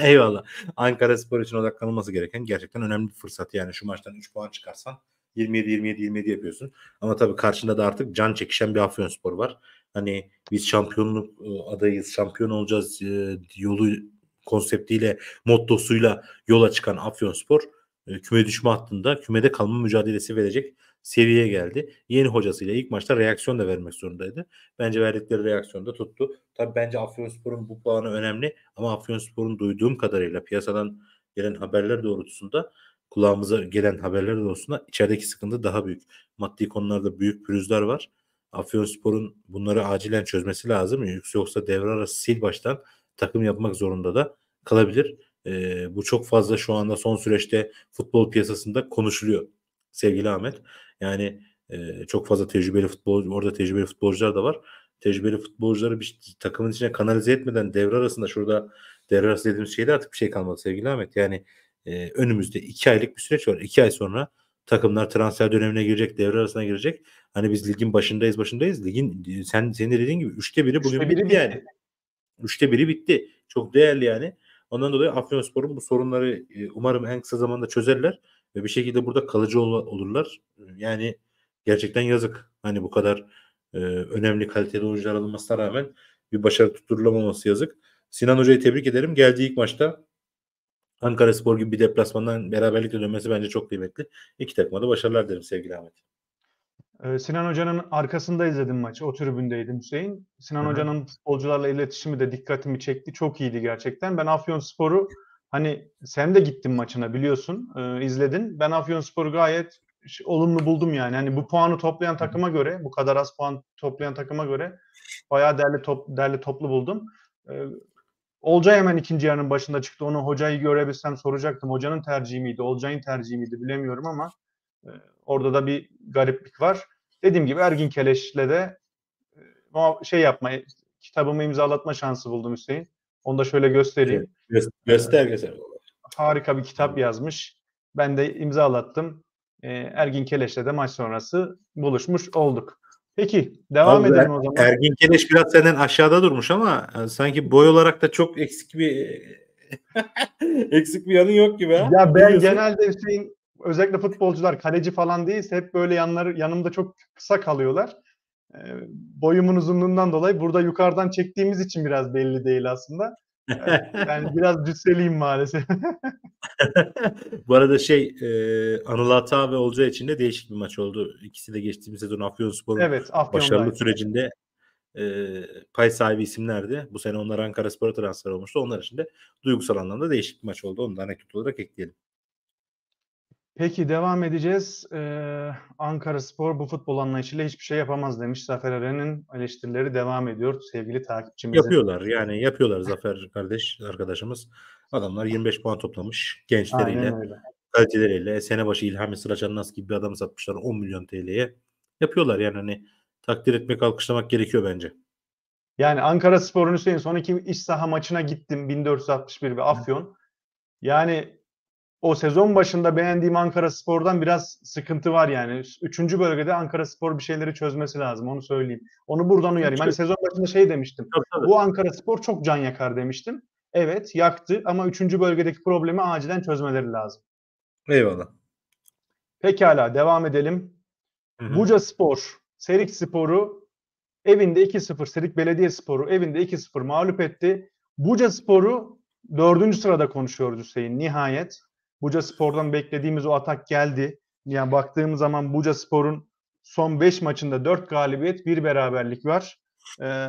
Eyvallah. Ankara Spor için odaklanılması gereken gerçekten önemli bir fırsat. Yani şu maçtan 3 puan çıkarsan 27 27 27 yapıyorsun. Ama tabii karşında da artık can çekişen bir Afyonspor var. Hani biz şampiyonluk e, adayız, şampiyon olacağız e, yolu konseptiyle, mottosuyla yola çıkan Afyonspor e, küme düşme hattında kümede kalma mücadelesi verecek seviyeye geldi. Yeni hocasıyla ilk maçta reaksiyon da vermek zorundaydı. Bence verdikleri reaksiyon da tuttu. Tabi bence Afyonspor'un bu puanı önemli ama Afyonspor'un duyduğum kadarıyla piyasadan gelen haberler doğrultusunda kulağımıza gelen haberler doğrusunda içerideki sıkıntı daha büyük. Maddi konularda büyük pürüzler var. Afyonspor'un bunları acilen çözmesi lazım. Yoksa devre arası sil baştan takım yapmak zorunda da kalabilir. E, bu çok fazla şu anda son süreçte futbol piyasasında konuşuluyor sevgili Ahmet. Yani e, çok fazla tecrübeli futbol orada tecrübeli futbolcular da var. Tecrübeli futbolcuları bir takımın içine kanalize etmeden devre arasında şurada devre arası dediğimiz şeyde artık bir şey kalmadı sevgili Ahmet. Yani e, önümüzde iki aylık bir süreç var. İki ay sonra takımlar transfer dönemine girecek, devre arasına girecek. Hani biz ligin başındayız, başındayız. Ligin e, sen senin dediğin gibi üçte biri bugün üçte biri bitti, yani. Üçte biri bitti. Çok değerli yani. Ondan dolayı Afyonspor'un bu sorunları e, umarım en kısa zamanda çözerler ve bir şekilde burada kalıcı ol- olurlar. Yani gerçekten yazık. Hani bu kadar e, önemli kaliteli oyuncular alınmasına rağmen bir başarı tutturulamaması yazık. Sinan Hoca'yı tebrik ederim. Geldiği ilk maçta Ankara Spor gibi bir deplasmandan beraberlikle dönmesi bence çok kıymetli. İki takıma da başarılar derim sevgili Ahmet. Ee, Sinan Hoca'nın arkasında izledim maçı. O tribündeydim Hüseyin. Sinan Hı-hı. Hoca'nın futbolcularla iletişimi de dikkatimi çekti. Çok iyiydi gerçekten. Ben Afyon Spor'u hani sen de gittin maçına biliyorsun. E, izledin. Ben Afyon Spor'u gayet olumlu buldum yani. Hani bu puanı toplayan takıma göre, bu kadar az puan toplayan takıma göre bayağı değerli top, derli toplu buldum. Ee, Olcay hemen ikinci yarının başında çıktı. Onu hocayı görebilsem soracaktım. Hocanın tercihi miydi, Olcay'ın tercihi miydi bilemiyorum ama e, orada da bir gariplik var. Dediğim gibi Ergin Keleş'le de e, şey yapma, e, kitabımı imzalatma şansı buldum Hüseyin. Onu da şöyle göstereyim. Göster göster. göster. Harika bir kitap yazmış. Ben de imzalattım. E, Ergin Keleş'le de maç sonrası buluşmuş olduk. Peki devam Abi, edelim o zaman. Ergin Keleş biraz senden aşağıda durmuş ama e, sanki boy olarak da çok eksik bir eksik bir yanı yok gibi ha. Ya ben genelde Hüseyin özellikle futbolcular kaleci falan değilse hep böyle yanları yanımda çok kısa kalıyorlar. E, boyumun uzunluğundan dolayı burada yukarıdan çektiğimiz için biraz belli değil aslında yani biraz cüsseliyim maalesef. Bu arada şey e, Anıl Ata ve Olcay için de değişik bir maç oldu. İkisi de geçtiğimiz sezon Afyonspor'un evet, Afyon'dan başarılı sürecinde e, pay sahibi isimlerdi. Bu sene onlar Ankara Spor'a transfer olmuştu. Onlar için de duygusal anlamda değişik bir maç oldu. Onu da anekdot olarak ekleyelim. Peki devam edeceğiz. Ee, Ankara Spor bu futbol anlayışıyla hiçbir şey yapamaz demiş. Zafer Eren'in eleştirileri devam ediyor sevgili takipçimiz. Yapıyorlar yani yapıyorlar Zafer kardeş arkadaşımız. Adamlar 25 puan toplamış gençleriyle, kaliteleriyle. E, sene başı İlhami Sıraçanlas gibi bir adam satmışlar 10 milyon TL'ye. Yapıyorlar yani hani takdir etmek, alkışlamak gerekiyor bence. Yani Ankara Spor'un Hüseyin son iki iç saha maçına gittim 1461 ve Afyon. Yani o sezon başında beğendiğim Ankara Spor'dan biraz sıkıntı var yani. Üçüncü bölgede Ankara Spor bir şeyleri çözmesi lazım onu söyleyeyim. Onu buradan uyarayım. Hani sezon başında şey demiştim. Bu Ankara Spor çok can yakar demiştim. Evet yaktı ama üçüncü bölgedeki problemi acilen çözmeleri lazım. Eyvallah. Pekala devam edelim. Hı-hı. Buca Spor, Serik Spor'u evinde 2-0, Serik Belediye Spor'u evinde 2-0 mağlup etti. Buca Spor'u dördüncü sırada konuşuyoruz Hüseyin nihayet. Buca Spor'dan beklediğimiz o atak geldi. Yani baktığım zaman Buca Spor'un son 5 maçında 4 galibiyet, 1 beraberlik var. Ee,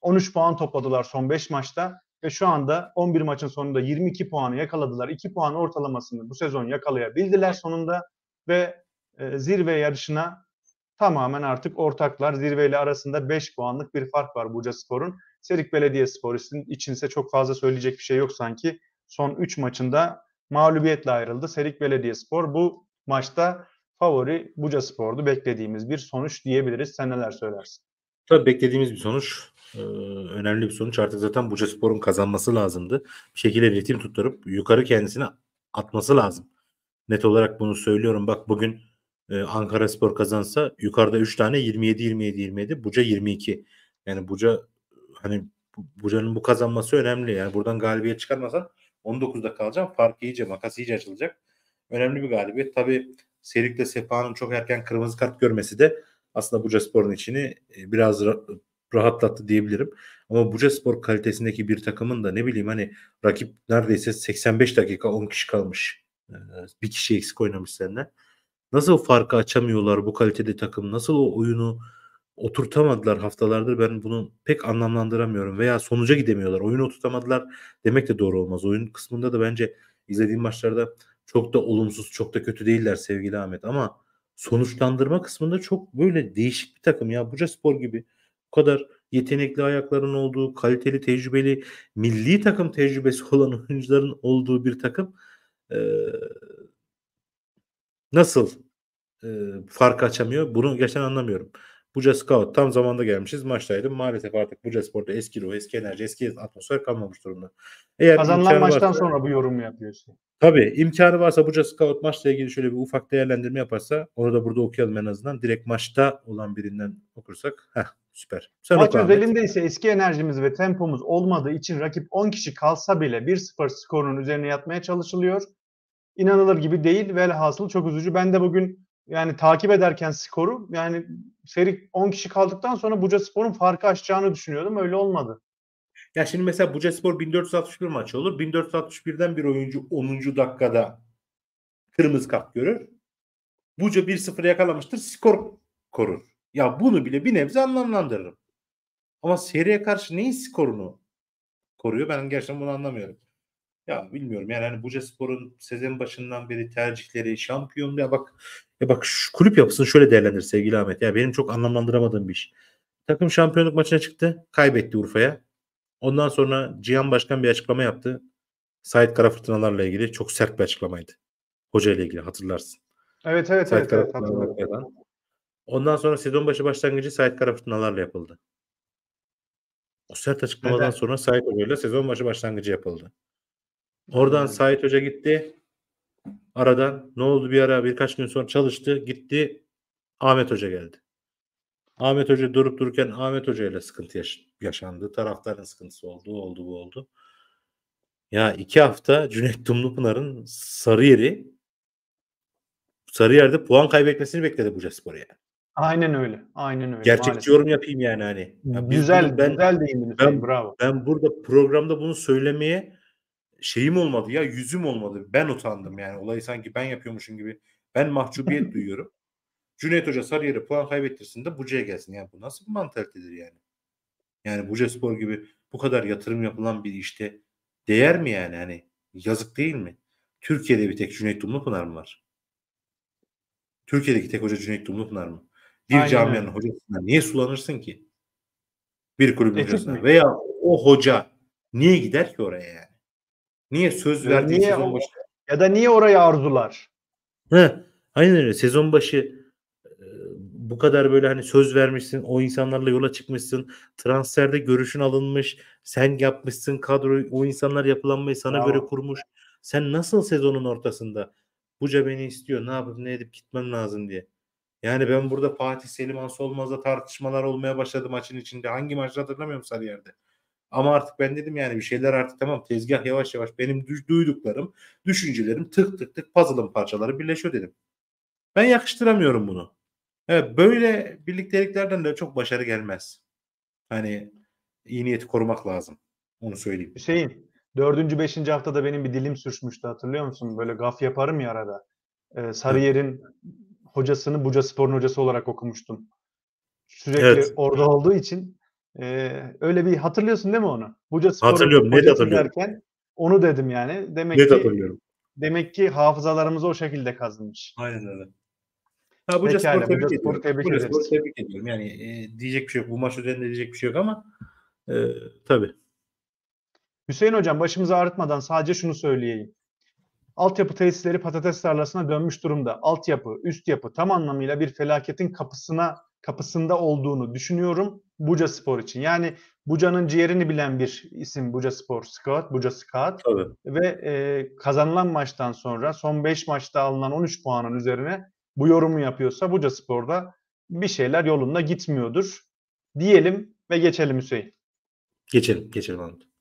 13 puan topladılar son 5 maçta ve şu anda 11 maçın sonunda 22 puanı yakaladılar. 2 puan ortalamasını bu sezon yakalayabildiler sonunda ve e, zirve yarışına tamamen artık ortaklar. Zirveyle arasında 5 puanlık bir fark var Buca Spor'un. Serik Belediye Spor için ise çok fazla söyleyecek bir şey yok sanki. Son 3 maçında mağlubiyetle ayrıldı. Serik Belediyespor bu maçta favori Buca Spor'du. Beklediğimiz bir sonuç diyebiliriz. Sen neler söylersin? Tabii beklediğimiz bir sonuç. Ee, önemli bir sonuç. Artık zaten Buca Spor'un kazanması lazımdı. Bir şekilde ritim tutturup yukarı kendisine atması lazım. Net olarak bunu söylüyorum. Bak bugün e, Ankara Spor kazansa yukarıda 3 tane 27 27 27 Buca 22. Yani Buca hani Buca'nın bu kazanması önemli. Yani buradan galibiyet çıkarmasan 19'da kalacağım. Fark iyice, makas iyice açılacak. Önemli bir galibiyet. Tabi Serik'le Sefa'nın çok erken kırmızı kart görmesi de aslında Buca Spor'un içini e, biraz rahatlattı diyebilirim. Ama Buca Spor kalitesindeki bir takımın da ne bileyim hani rakip neredeyse 85 dakika 10 kişi kalmış. E, bir kişi eksik oynamış senden. Nasıl farkı açamıyorlar bu kalitede takım? Nasıl o oyunu oturtamadılar haftalardır. Ben bunu pek anlamlandıramıyorum veya sonuca gidemiyorlar. Oyunu oturtamadılar demek de doğru olmaz. Oyun kısmında da bence izlediğim maçlarda çok da olumsuz, çok da kötü değiller sevgili Ahmet ama sonuçlandırma kısmında çok böyle değişik bir takım ya. Buca Spor gibi bu kadar yetenekli ayakların olduğu, kaliteli, tecrübeli, milli takım tecrübesi olan oyuncuların olduğu bir takım ee, nasıl e, fark açamıyor? Bunu gerçekten anlamıyorum. Buca Scout tam zamanda gelmişiz. Maçtaydım. Maalesef artık Buca Spor'da eski ruh, eski enerji, eski atmosfer kalmamış durumda. Eğer Kazanılan maçtan varsa, sonra bu yorumu yapıyorsun. Tabii. imkanı varsa Buca Scout maçla ilgili şöyle bir ufak değerlendirme yaparsa onu da burada okuyalım en azından. Direkt maçta olan birinden okursak. Heh, süper. Sen Maç özelinde ise eski enerjimiz ve tempomuz olmadığı için rakip 10 kişi kalsa bile 1-0 skorunun üzerine yatmaya çalışılıyor. İnanılır gibi değil. Velhasıl çok üzücü. Ben de bugün yani takip ederken skoru yani seri 10 kişi kaldıktan sonra Buca Spor'un farkı aşacağını düşünüyordum. Öyle olmadı. Ya şimdi mesela Buca Spor 1461 maçı olur. 1461'den bir oyuncu 10. dakikada kırmızı kart görür. Buca 1-0 yakalamıştır. Skor korur. Ya bunu bile bir nebze anlamlandırırım. Ama seriye karşı neyin skorunu koruyor? Ben gerçekten bunu anlamıyorum. Ya bilmiyorum yani hani Buca Spor'un sezon başından beri tercihleri şampiyon ya bak ya bak şu kulüp yapısını şöyle değerlendir sevgili Ahmet. Ya benim çok anlamlandıramadığım bir iş. Takım şampiyonluk maçına çıktı. Kaybetti Urfa'ya. Ondan sonra Cihan Başkan bir açıklama yaptı. Sait Kara Fırtınalarla ilgili çok sert bir açıklamaydı. Hoca ile ilgili hatırlarsın. Evet evet Sait evet, evet Ondan sonra sezon başı başlangıcı Sait Kara Fırtınalarla yapıldı. O sert açıklamadan Neden? sonra Sait Hoca ile sezon başı başlangıcı yapıldı. Oradan Sait Hoca gitti. Aradan ne oldu bir ara birkaç gün sonra çalıştı. Gitti. Ahmet Hoca geldi. Ahmet Hoca durup dururken Ahmet Hoca ile sıkıntı yaş- yaşandı. Taraftarın sıkıntısı oldu. Oldu bu oldu. Ya iki hafta Cüneyt Dumlupınar'ın Sarıyer'i Sarıyer'de puan kaybetmesini bekledi Buca Spor'u yani. Aynen öyle. Aynen öyle. Gerçekçi maalesef. yorum yapayım yani hani. Ya güzel, ben, güzel değindiniz. Ben, bravo. Ben burada programda bunu söylemeye şeyim olmadı ya yüzüm olmadı. Ben utandım yani. Olayı sanki ben yapıyormuşum gibi. Ben mahcubiyet duyuyorum. Cüneyt Hoca Sarıyer'e puan kaybettirsin de Buca'ya gelsin. Yani bu nasıl bir mantalitedir yani? Yani Buca Spor gibi bu kadar yatırım yapılan bir işte değer mi yani? Hani yazık değil mi? Türkiye'de bir tek Cüneyt Dumlupınar mı var? Türkiye'deki tek hoca Cüneyt Dumlupınar mı? Bir Aynen. camianın hocasına niye sulanırsın ki? Bir kulübün e, hocasına. Veya o hoca niye gider ki oraya yani? Niye söz yani verdiği niye, sezon başı? Ya da niye orayı arzular? He, aynen öyle. Sezon başı e, bu kadar böyle hani söz vermişsin, o insanlarla yola çıkmışsın, transferde görüşün alınmış, sen yapmışsın kadroyu, o insanlar yapılanmayı sana tamam. göre kurmuş. Sen nasıl sezonun ortasında Buca beni istiyor, ne yapıp ne edip gitmem lazım diye. Yani ben burada Fatih Selim Ansolmaz'la tartışmalar olmaya başladı maçın içinde. Hangi maçta hatırlamıyorum Sarıyer'de. Ama artık ben dedim yani bir şeyler artık tamam tezgah yavaş yavaş benim duyduklarım, düşüncelerim tık tık tık puzzle'ın parçaları birleşiyor dedim. Ben yakıştıramıyorum bunu. Evet böyle birlikteliklerden de çok başarı gelmez. Hani iyi niyeti korumak lazım. Onu söyleyeyim. Şeyin dördüncü beşinci haftada benim bir dilim sürçmüştü hatırlıyor musun? Böyle gaf yaparım ya arada. Ee, Sarıyer'in hocasını Buca Spor'un hocası olarak okumuştum. Sürekli evet. orada olduğu için ee, öyle bir hatırlıyorsun değil mi onu? Buca Spor'u hatırlıyorum. Net hatırlıyorum. Derken, onu dedim yani. Demek net ki, hatırlıyorum. Demek ki hafızalarımızı o şekilde kazınmış. Aynen öyle. Ha, Buca Spor'u tebrik, Buca Spor tebrik, Buca Spor tebrik ediyorum. Yani e, diyecek bir şey yok. Bu maç üzerinde diyecek bir şey yok ama e, tabii. Hüseyin Hocam başımızı ağrıtmadan sadece şunu söyleyeyim. Altyapı tesisleri patates tarlasına dönmüş durumda. Altyapı, üst yapı tam anlamıyla bir felaketin kapısına kapısında olduğunu düşünüyorum Buca Spor için. Yani Buca'nın ciğerini bilen bir isim Buca Spor Scout, Buca Scout. Tabii. Ve e, kazanılan maçtan sonra son 5 maçta alınan 13 puanın üzerine bu yorumu yapıyorsa Buca Spor'da bir şeyler yolunda gitmiyordur diyelim ve geçelim Hüseyin. Geçelim, geçelim Anadolu.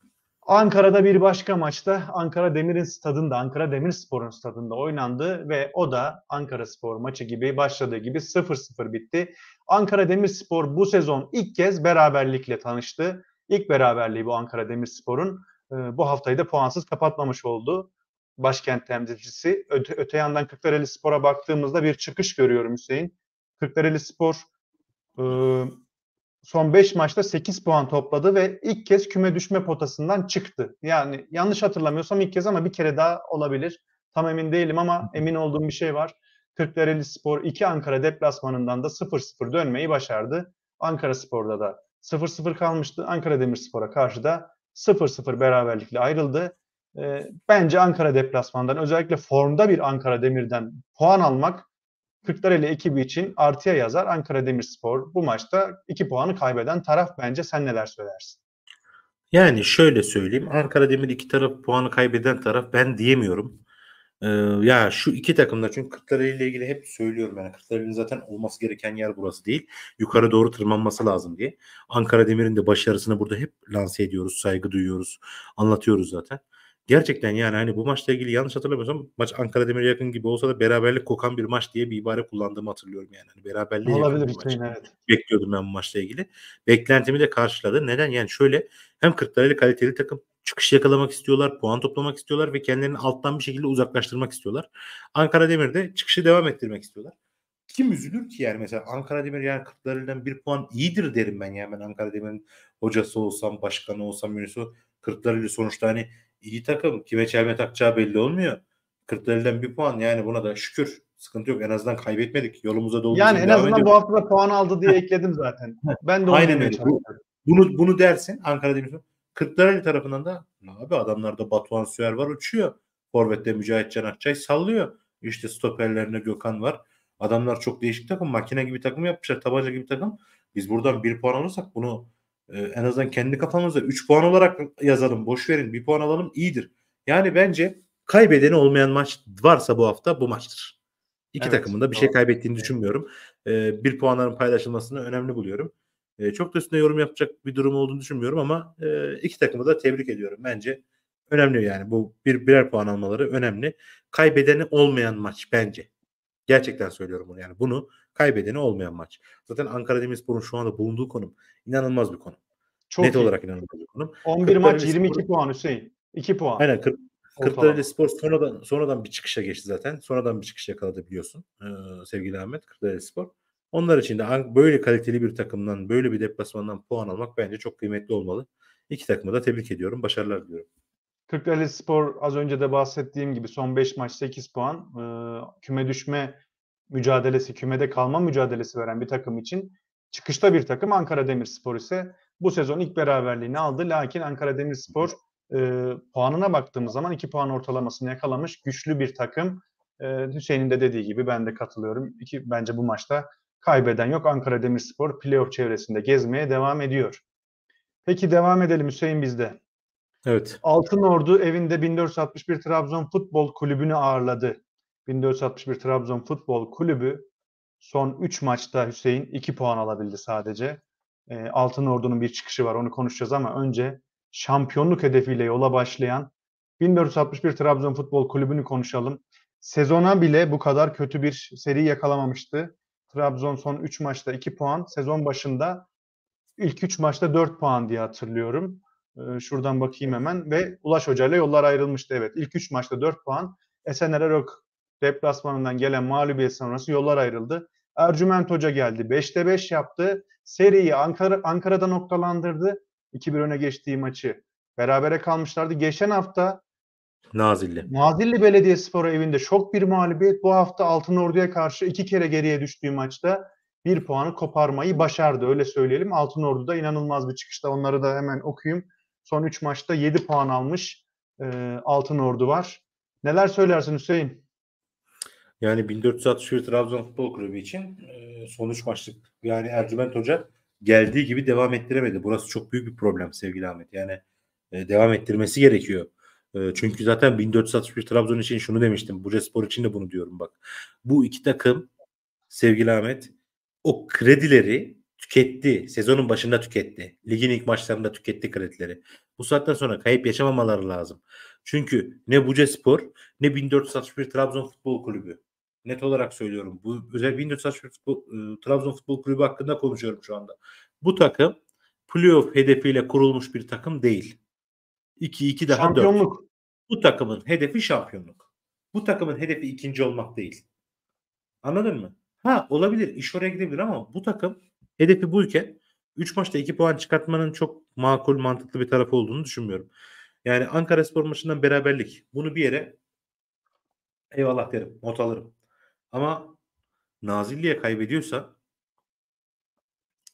Ankara'da bir başka maçta Ankara Demir'in stadında, Ankara Demirspor'un stadında oynandı ve o da Ankara Spor maçı gibi başladığı gibi 0-0 bitti. Ankara Demirspor bu sezon ilk kez beraberlikle tanıştı. İlk beraberliği bu Ankara Demirspor'un. E, bu haftayı da puansız kapatmamış oldu başkent temsilcisi. Öte, öte yandan Kırklareli Spor'a baktığımızda bir çıkış görüyorum Hüseyin. Kırklareli Spor e, son 5 maçta 8 puan topladı ve ilk kez küme düşme potasından çıktı. Yani yanlış hatırlamıyorsam ilk kez ama bir kere daha olabilir. Tam emin değilim ama emin olduğum bir şey var. Kırklareli Spor 2 Ankara deplasmanından da 0-0 dönmeyi başardı. Ankara Spor'da da 0-0 kalmıştı. Ankara Demirspor'a karşı da 0-0 beraberlikle ayrıldı. E, bence Ankara deplasmandan özellikle formda bir Ankara Demir'den puan almak Kırklareli ekibi için artıya yazar Ankara Demirspor bu maçta 2 puanı kaybeden taraf bence sen neler söylersin? Yani şöyle söyleyeyim Ankara Demir iki taraf puanı kaybeden taraf ben diyemiyorum. Ee, ya şu iki takımda çünkü Kırklareli ile ilgili hep söylüyorum ben yani Kırklareli'nin zaten olması gereken yer burası değil. Yukarı doğru tırmanması lazım diye. Ankara Demir'in de başarısını burada hep lanse ediyoruz, saygı duyuyoruz, anlatıyoruz zaten. Gerçekten yani hani bu maçla ilgili yanlış hatırlamıyorsam maç Ankara Demir yakın gibi olsa da beraberlik kokan bir maç diye bir ibare kullandığımı hatırlıyorum yani. Hani beraberliğe Olabilir bir maç. Evet. Bekliyordum ben bu maçla ilgili. Beklentimi de karşıladı. Neden? Yani şöyle hem Kırklareli kaliteli takım çıkış yakalamak istiyorlar, puan toplamak istiyorlar ve kendilerini alttan bir şekilde uzaklaştırmak istiyorlar. Ankara Demir'de çıkışı devam ettirmek istiyorlar kim üzülür ki yani mesela Ankara Demir yani Kırklareli'den bir puan iyidir derim ben yani ben Ankara Demir'in hocası olsam başkanı olsam yönetici Kırklareli sonuçta hani iyi takım. Kime çelme takacağı belli olmuyor. 40'larından bir puan yani buna da şükür. Sıkıntı yok. En azından kaybetmedik. Yolumuza doğru. Yani en azından önce... bu hafta da puan aldı diye ekledim zaten. Ben de onu Aynen öyle. Bu, bunu, bunu dersin Ankara Demirspor. Kırklareli tarafından da abi adamlarda Batuhan Süer var uçuyor. Forvet'te Mücahit Can Akçay sallıyor. İşte stoperlerinde Gökhan var. Adamlar çok değişik takım. Makine gibi takım yapmışlar. Tabanca gibi takım. Biz buradan bir puan alırsak bunu e, en azından kendi kafamızda 3 puan olarak yazalım. Boş verin. 1 puan alalım. iyidir. Yani bence kaybedeni olmayan maç varsa bu hafta bu maçtır. İki evet, takımın da bir şey doğru. şey kaybettiğini düşünmüyorum. E, bir puanların paylaşılmasını önemli buluyorum. E, çok da üstüne yorum yapacak bir durum olduğunu düşünmüyorum ama e, iki takımı da tebrik ediyorum. Bence önemli yani bu bir birer puan almaları önemli. Kaybedeni olmayan maç bence. Gerçekten söylüyorum bunu yani bunu kaybedeni olmayan maç. Zaten Ankara Demirspor'un şu anda bulunduğu konum inanılmaz bir konum. Çok Net iyi. olarak inanılmaz bir konum. 11 maç 22 Spor, puan Hüseyin. 2 puan. Aynen 40, Kırklareli Spor sonradan, sonradan bir çıkışa geçti zaten. Sonradan bir çıkış yakaladı biliyorsun ee, sevgili Ahmet Kırklareli Spor. Onlar için de böyle kaliteli bir takımdan, böyle bir deplasmandan puan almak bence çok kıymetli olmalı. İki takımı da tebrik ediyorum. Başarılar diliyorum. Kırklareli Spor az önce de bahsettiğim gibi son 5 maç 8 puan. Ee, küme düşme mücadelesi, kümede kalma mücadelesi veren bir takım için çıkışta bir takım Ankara Demirspor ise bu sezon ilk beraberliğini aldı. Lakin Ankara Demirspor e, puanına baktığımız zaman iki puan ortalamasını yakalamış güçlü bir takım. E, Hüseyin'in de dediği gibi ben de katılıyorum. İki, bence bu maçta kaybeden yok. Ankara Demirspor playoff çevresinde gezmeye devam ediyor. Peki devam edelim Hüseyin bizde. Evet. Altın Ordu evinde 1461 Trabzon Futbol Kulübü'nü ağırladı. 1461 Trabzon Futbol Kulübü son 3 maçta Hüseyin 2 puan alabildi sadece. E, Altın Ordu'nun bir çıkışı var onu konuşacağız ama önce şampiyonluk hedefiyle yola başlayan 1461 Trabzon Futbol Kulübü'nü konuşalım. Sezona bile bu kadar kötü bir seri yakalamamıştı. Trabzon son 3 maçta 2 puan, sezon başında ilk 3 maçta 4 puan diye hatırlıyorum. Ee, şuradan bakayım hemen ve Ulaş Hoca ile yollar ayrılmıştı evet. ilk 3 maçta 4 puan, Esener Erok Deplasmanından gelen mağlubiyet sonrası yollar ayrıldı. Ercüment Hoca geldi. 5'te 5 yaptı. Seriyi Ankara, Ankara'da noktalandırdı. 2-1 öne geçtiği maçı berabere kalmışlardı. Geçen hafta Nazilli. Nazilli Belediyespor'a evinde şok bir mağlubiyet. Bu hafta Altınordu'ya karşı iki kere geriye düştüğü maçta bir puanı koparmayı başardı. Öyle söyleyelim. Altınordu'da inanılmaz bir çıkışta. Onları da hemen okuyayım. Son 3 maçta 7 puan almış e, Altınordu var. Neler söylersin Hüseyin? Yani 1461 Trabzon Futbol Kulübü için e, sonuç maçlık. Yani Ercüment Hoca geldiği gibi devam ettiremedi. Burası çok büyük bir problem sevgili Ahmet. Yani e, devam ettirmesi gerekiyor. E, çünkü zaten 1461 Trabzon için şunu demiştim. Bursa Spor için de bunu diyorum bak. Bu iki takım sevgili Ahmet o kredileri tüketti. Sezonun başında tüketti. Ligin ilk maçlarında tüketti kredileri. Bu saatten sonra kayıp yaşamamaları lazım. Çünkü ne Buca Spor ne 1461 Trabzon Futbol Kulübü Net olarak söylüyorum. Bu özel Windows Saç Futbol, e, Trabzon Futbol Kulübü hakkında konuşuyorum şu anda. Bu takım playoff hedefiyle kurulmuş bir takım değil. 2-2 daha Şampiyonluk. 4. Bu takımın hedefi şampiyonluk. Bu takımın hedefi ikinci olmak değil. Anladın mı? Ha olabilir. iş oraya gidebilir ama bu takım hedefi buyken 3 maçta 2 puan çıkartmanın çok makul mantıklı bir tarafı olduğunu düşünmüyorum. Yani Ankara Spor maçından beraberlik. Bunu bir yere eyvallah derim. Not alırım. Ama Nazilli'ye kaybediyorsa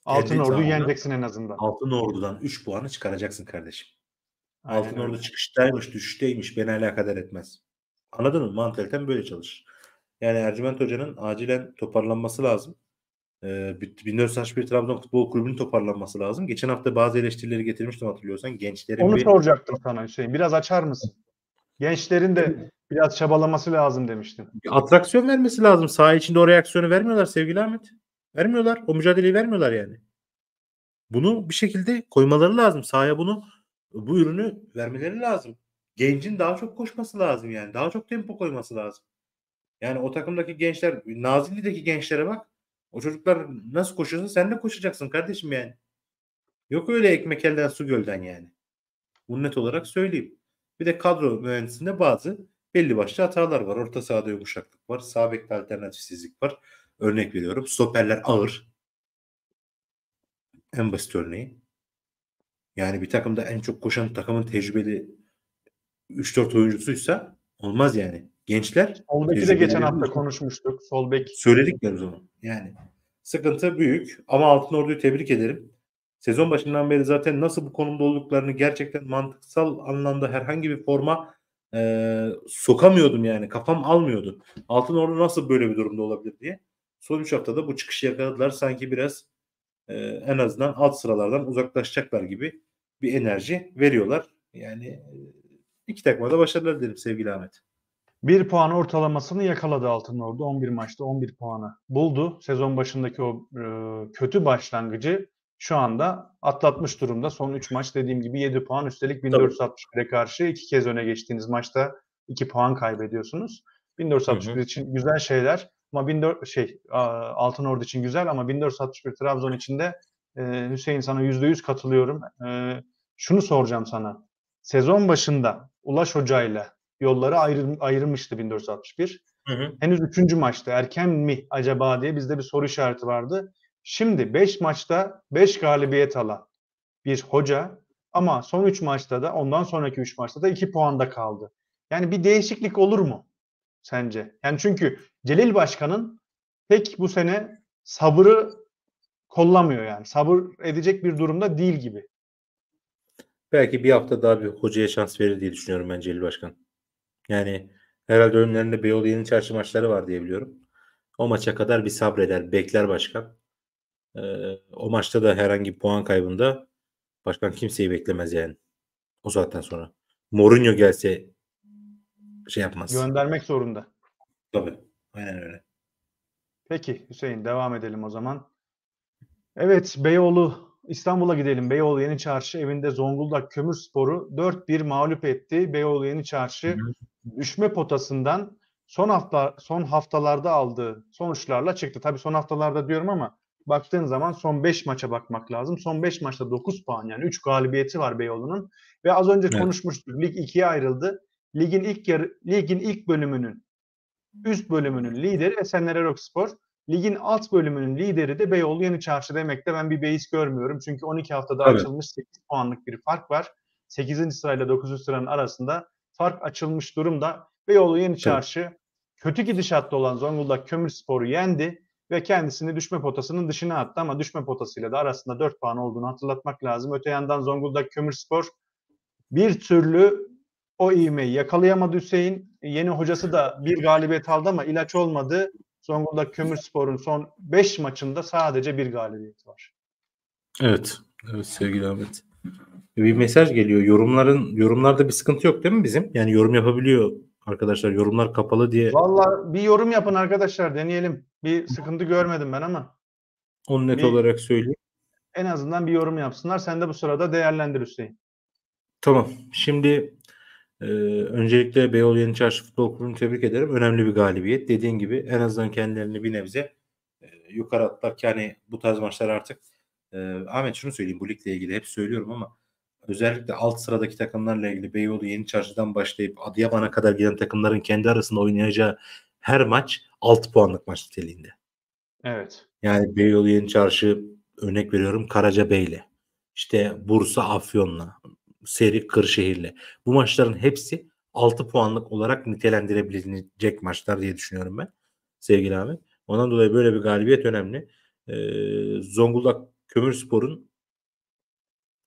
Altın Ordu'yu yeneceksin en azından. Altın Ordu'dan 3 puanı çıkaracaksın kardeşim. Aynen Altın Ordu çıkıştaymış, düşüşteymiş beni alakadar etmez. Anladın mı? Mantalitem böyle çalışır. Yani Ercüment Hoca'nın acilen toparlanması lazım. Ee, 1461 Trabzon Futbol Kulübü'nün toparlanması lazım. Geçen hafta bazı eleştirileri getirmiştim hatırlıyorsan. Gençlerin Onu bir... soracaktım sana Hüseyin. Biraz açar mısın? Gençlerin de Biraz çabalaması lazım demiştin. Bir atraksiyon vermesi lazım. Saha içinde o reaksiyonu vermiyorlar sevgili Ahmet. Vermiyorlar. O mücadeleyi vermiyorlar yani. Bunu bir şekilde koymaları lazım. Sahaya bunu bu ürünü vermeleri lazım. Gencin daha çok koşması lazım yani. Daha çok tempo koyması lazım. Yani o takımdaki gençler, Nazilli'deki gençlere bak. O çocuklar nasıl koşuyorsa sen de koşacaksın kardeşim yani. Yok öyle ekmek elden su gölden yani. Bunu net olarak söyleyeyim. Bir de kadro mühendisinde bazı belli başlı hatalar var. Orta sahada yumuşaklık var. Sağ bekte alternatifsizlik var. Örnek veriyorum. Stoperler ağır. En basit örneği. Yani bir takımda en çok koşan takımın tecrübeli 3-4 oyuncusuysa olmaz yani. Gençler Soldaki de geçen hafta olacak. konuşmuştuk. Sol bek. Söyledik ya zaman. Yani sıkıntı büyük ama Altın Ordu'yu tebrik ederim. Sezon başından beri zaten nasıl bu konumda olduklarını gerçekten mantıksal anlamda herhangi bir forma e, sokamıyordum yani. Kafam almıyordu. Altın orada nasıl böyle bir durumda olabilir diye. Son 3 haftada bu çıkışı yakaladılar. Sanki biraz e, en azından alt sıralardan uzaklaşacaklar gibi bir enerji veriyorlar. Yani iki da başarılar dilerim sevgili Ahmet. Bir puan ortalamasını yakaladı Altın Ordu. 11 maçta 11 puanı buldu. Sezon başındaki o e, kötü başlangıcı şu anda atlatmış durumda. Son 3 maç dediğim gibi 7 puan üstelik 1461'e karşı iki kez öne geçtiğiniz maçta 2 puan kaybediyorsunuz. 1461 için güzel şeyler ama 14 şey Altınordu için güzel ama 1461 Trabzon için de e, Hüseyin sana %100 katılıyorum. E, şunu soracağım sana. Sezon başında Ulaş Hoca'yla yolları ayrı, ayrılmıştı 1461. Hı hı. Henüz üçüncü maçta erken mi acaba diye bizde bir soru işareti vardı. Şimdi 5 maçta 5 galibiyet alan bir hoca ama son 3 maçta da ondan sonraki 3 maçta da 2 puanda kaldı. Yani bir değişiklik olur mu sence? Yani çünkü Celil Başkan'ın pek bu sene sabırı kollamıyor yani. Sabır edecek bir durumda değil gibi. Belki bir hafta daha bir hocaya şans verir diye düşünüyorum ben Celil Başkan. Yani herhalde önlerinde Beyoğlu Yeni Çarşı maçları var diye biliyorum. O maça kadar bir sabreder, bekler başkan o maçta da herhangi bir puan kaybında başkan kimseyi beklemez yani. O saatten sonra. Mourinho gelse şey yapmaz. Göndermek zorunda. Tabii. Aynen öyle. Peki Hüseyin devam edelim o zaman. Evet Beyoğlu İstanbul'a gidelim. Beyoğlu Yeni Çarşı evinde Zonguldak Kömür Sporu 4-1 mağlup etti. Beyoğlu Yeni Çarşı Hı-hı. düşme potasından son hafta son haftalarda aldığı sonuçlarla çıktı. Tabii son haftalarda diyorum ama baktığın zaman son 5 maça bakmak lazım. Son 5 maçta 9 puan yani 3 galibiyeti var Beyoğlu'nun. Ve az önce evet. konuşmuştuk. Lig 2'ye ayrıldı. Ligin ilk yarı, ligin ilk bölümünün üst bölümünün lideri Esenler Erokspor. Ligin alt bölümünün lideri de Beyoğlu Yeni Çarşı demekte ben bir beis görmüyorum. Çünkü 12 haftada evet. açılmış 8 puanlık bir fark var. 8. sırayla 9. sıranın arasında fark açılmış durumda. Beyoğlu Yeni Çarşı evet. kötü gidişatta olan Zonguldak Kömürspor'u yendi ve kendisini düşme potasının dışına attı ama düşme potasıyla da arasında 4 puan olduğunu hatırlatmak lazım. Öte yandan Zonguldak Kömürspor bir türlü o ivmeyi yakalayamadı Hüseyin. Yeni hocası da bir galibiyet aldı ama ilaç olmadı. Zonguldak Kömürspor'un son 5 maçında sadece bir galibiyeti var. Evet. Evet sevgili Ahmet. Bir mesaj geliyor. Yorumların yorumlarda bir sıkıntı yok değil mi bizim? Yani yorum yapabiliyor Arkadaşlar yorumlar kapalı diye. Valla bir yorum yapın arkadaşlar deneyelim. Bir sıkıntı görmedim ben ama. Onu net bir, olarak söyleyeyim. En azından bir yorum yapsınlar. Sen de bu sırada değerlendir Hüseyin. Tamam. Şimdi e, öncelikle Beyoğlu Yeni Çarşı Futbol Kulübü'nü tebrik ederim. Önemli bir galibiyet. Dediğin gibi en azından kendilerini bir nebze e, yukarı attılar Yani bu tarz maçlar artık e, Ahmet şunu söyleyeyim bu ligle ilgili hep söylüyorum ama özellikle alt sıradaki takımlarla ilgili Beyoğlu Yeni Çarşı'dan başlayıp Adıyaman'a kadar giden takımların kendi arasında oynayacağı her maç 6 puanlık maç niteliğinde. Evet. Yani Beyoğlu Yeni Çarşı örnek veriyorum Karacabey'le. İşte Bursa Afyon'la. Seri Kırşehir'le. Bu maçların hepsi 6 puanlık olarak nitelendirebilecek maçlar diye düşünüyorum ben sevgili abi. Ondan dolayı böyle bir galibiyet önemli. Ee, Zonguldak Kömürspor'un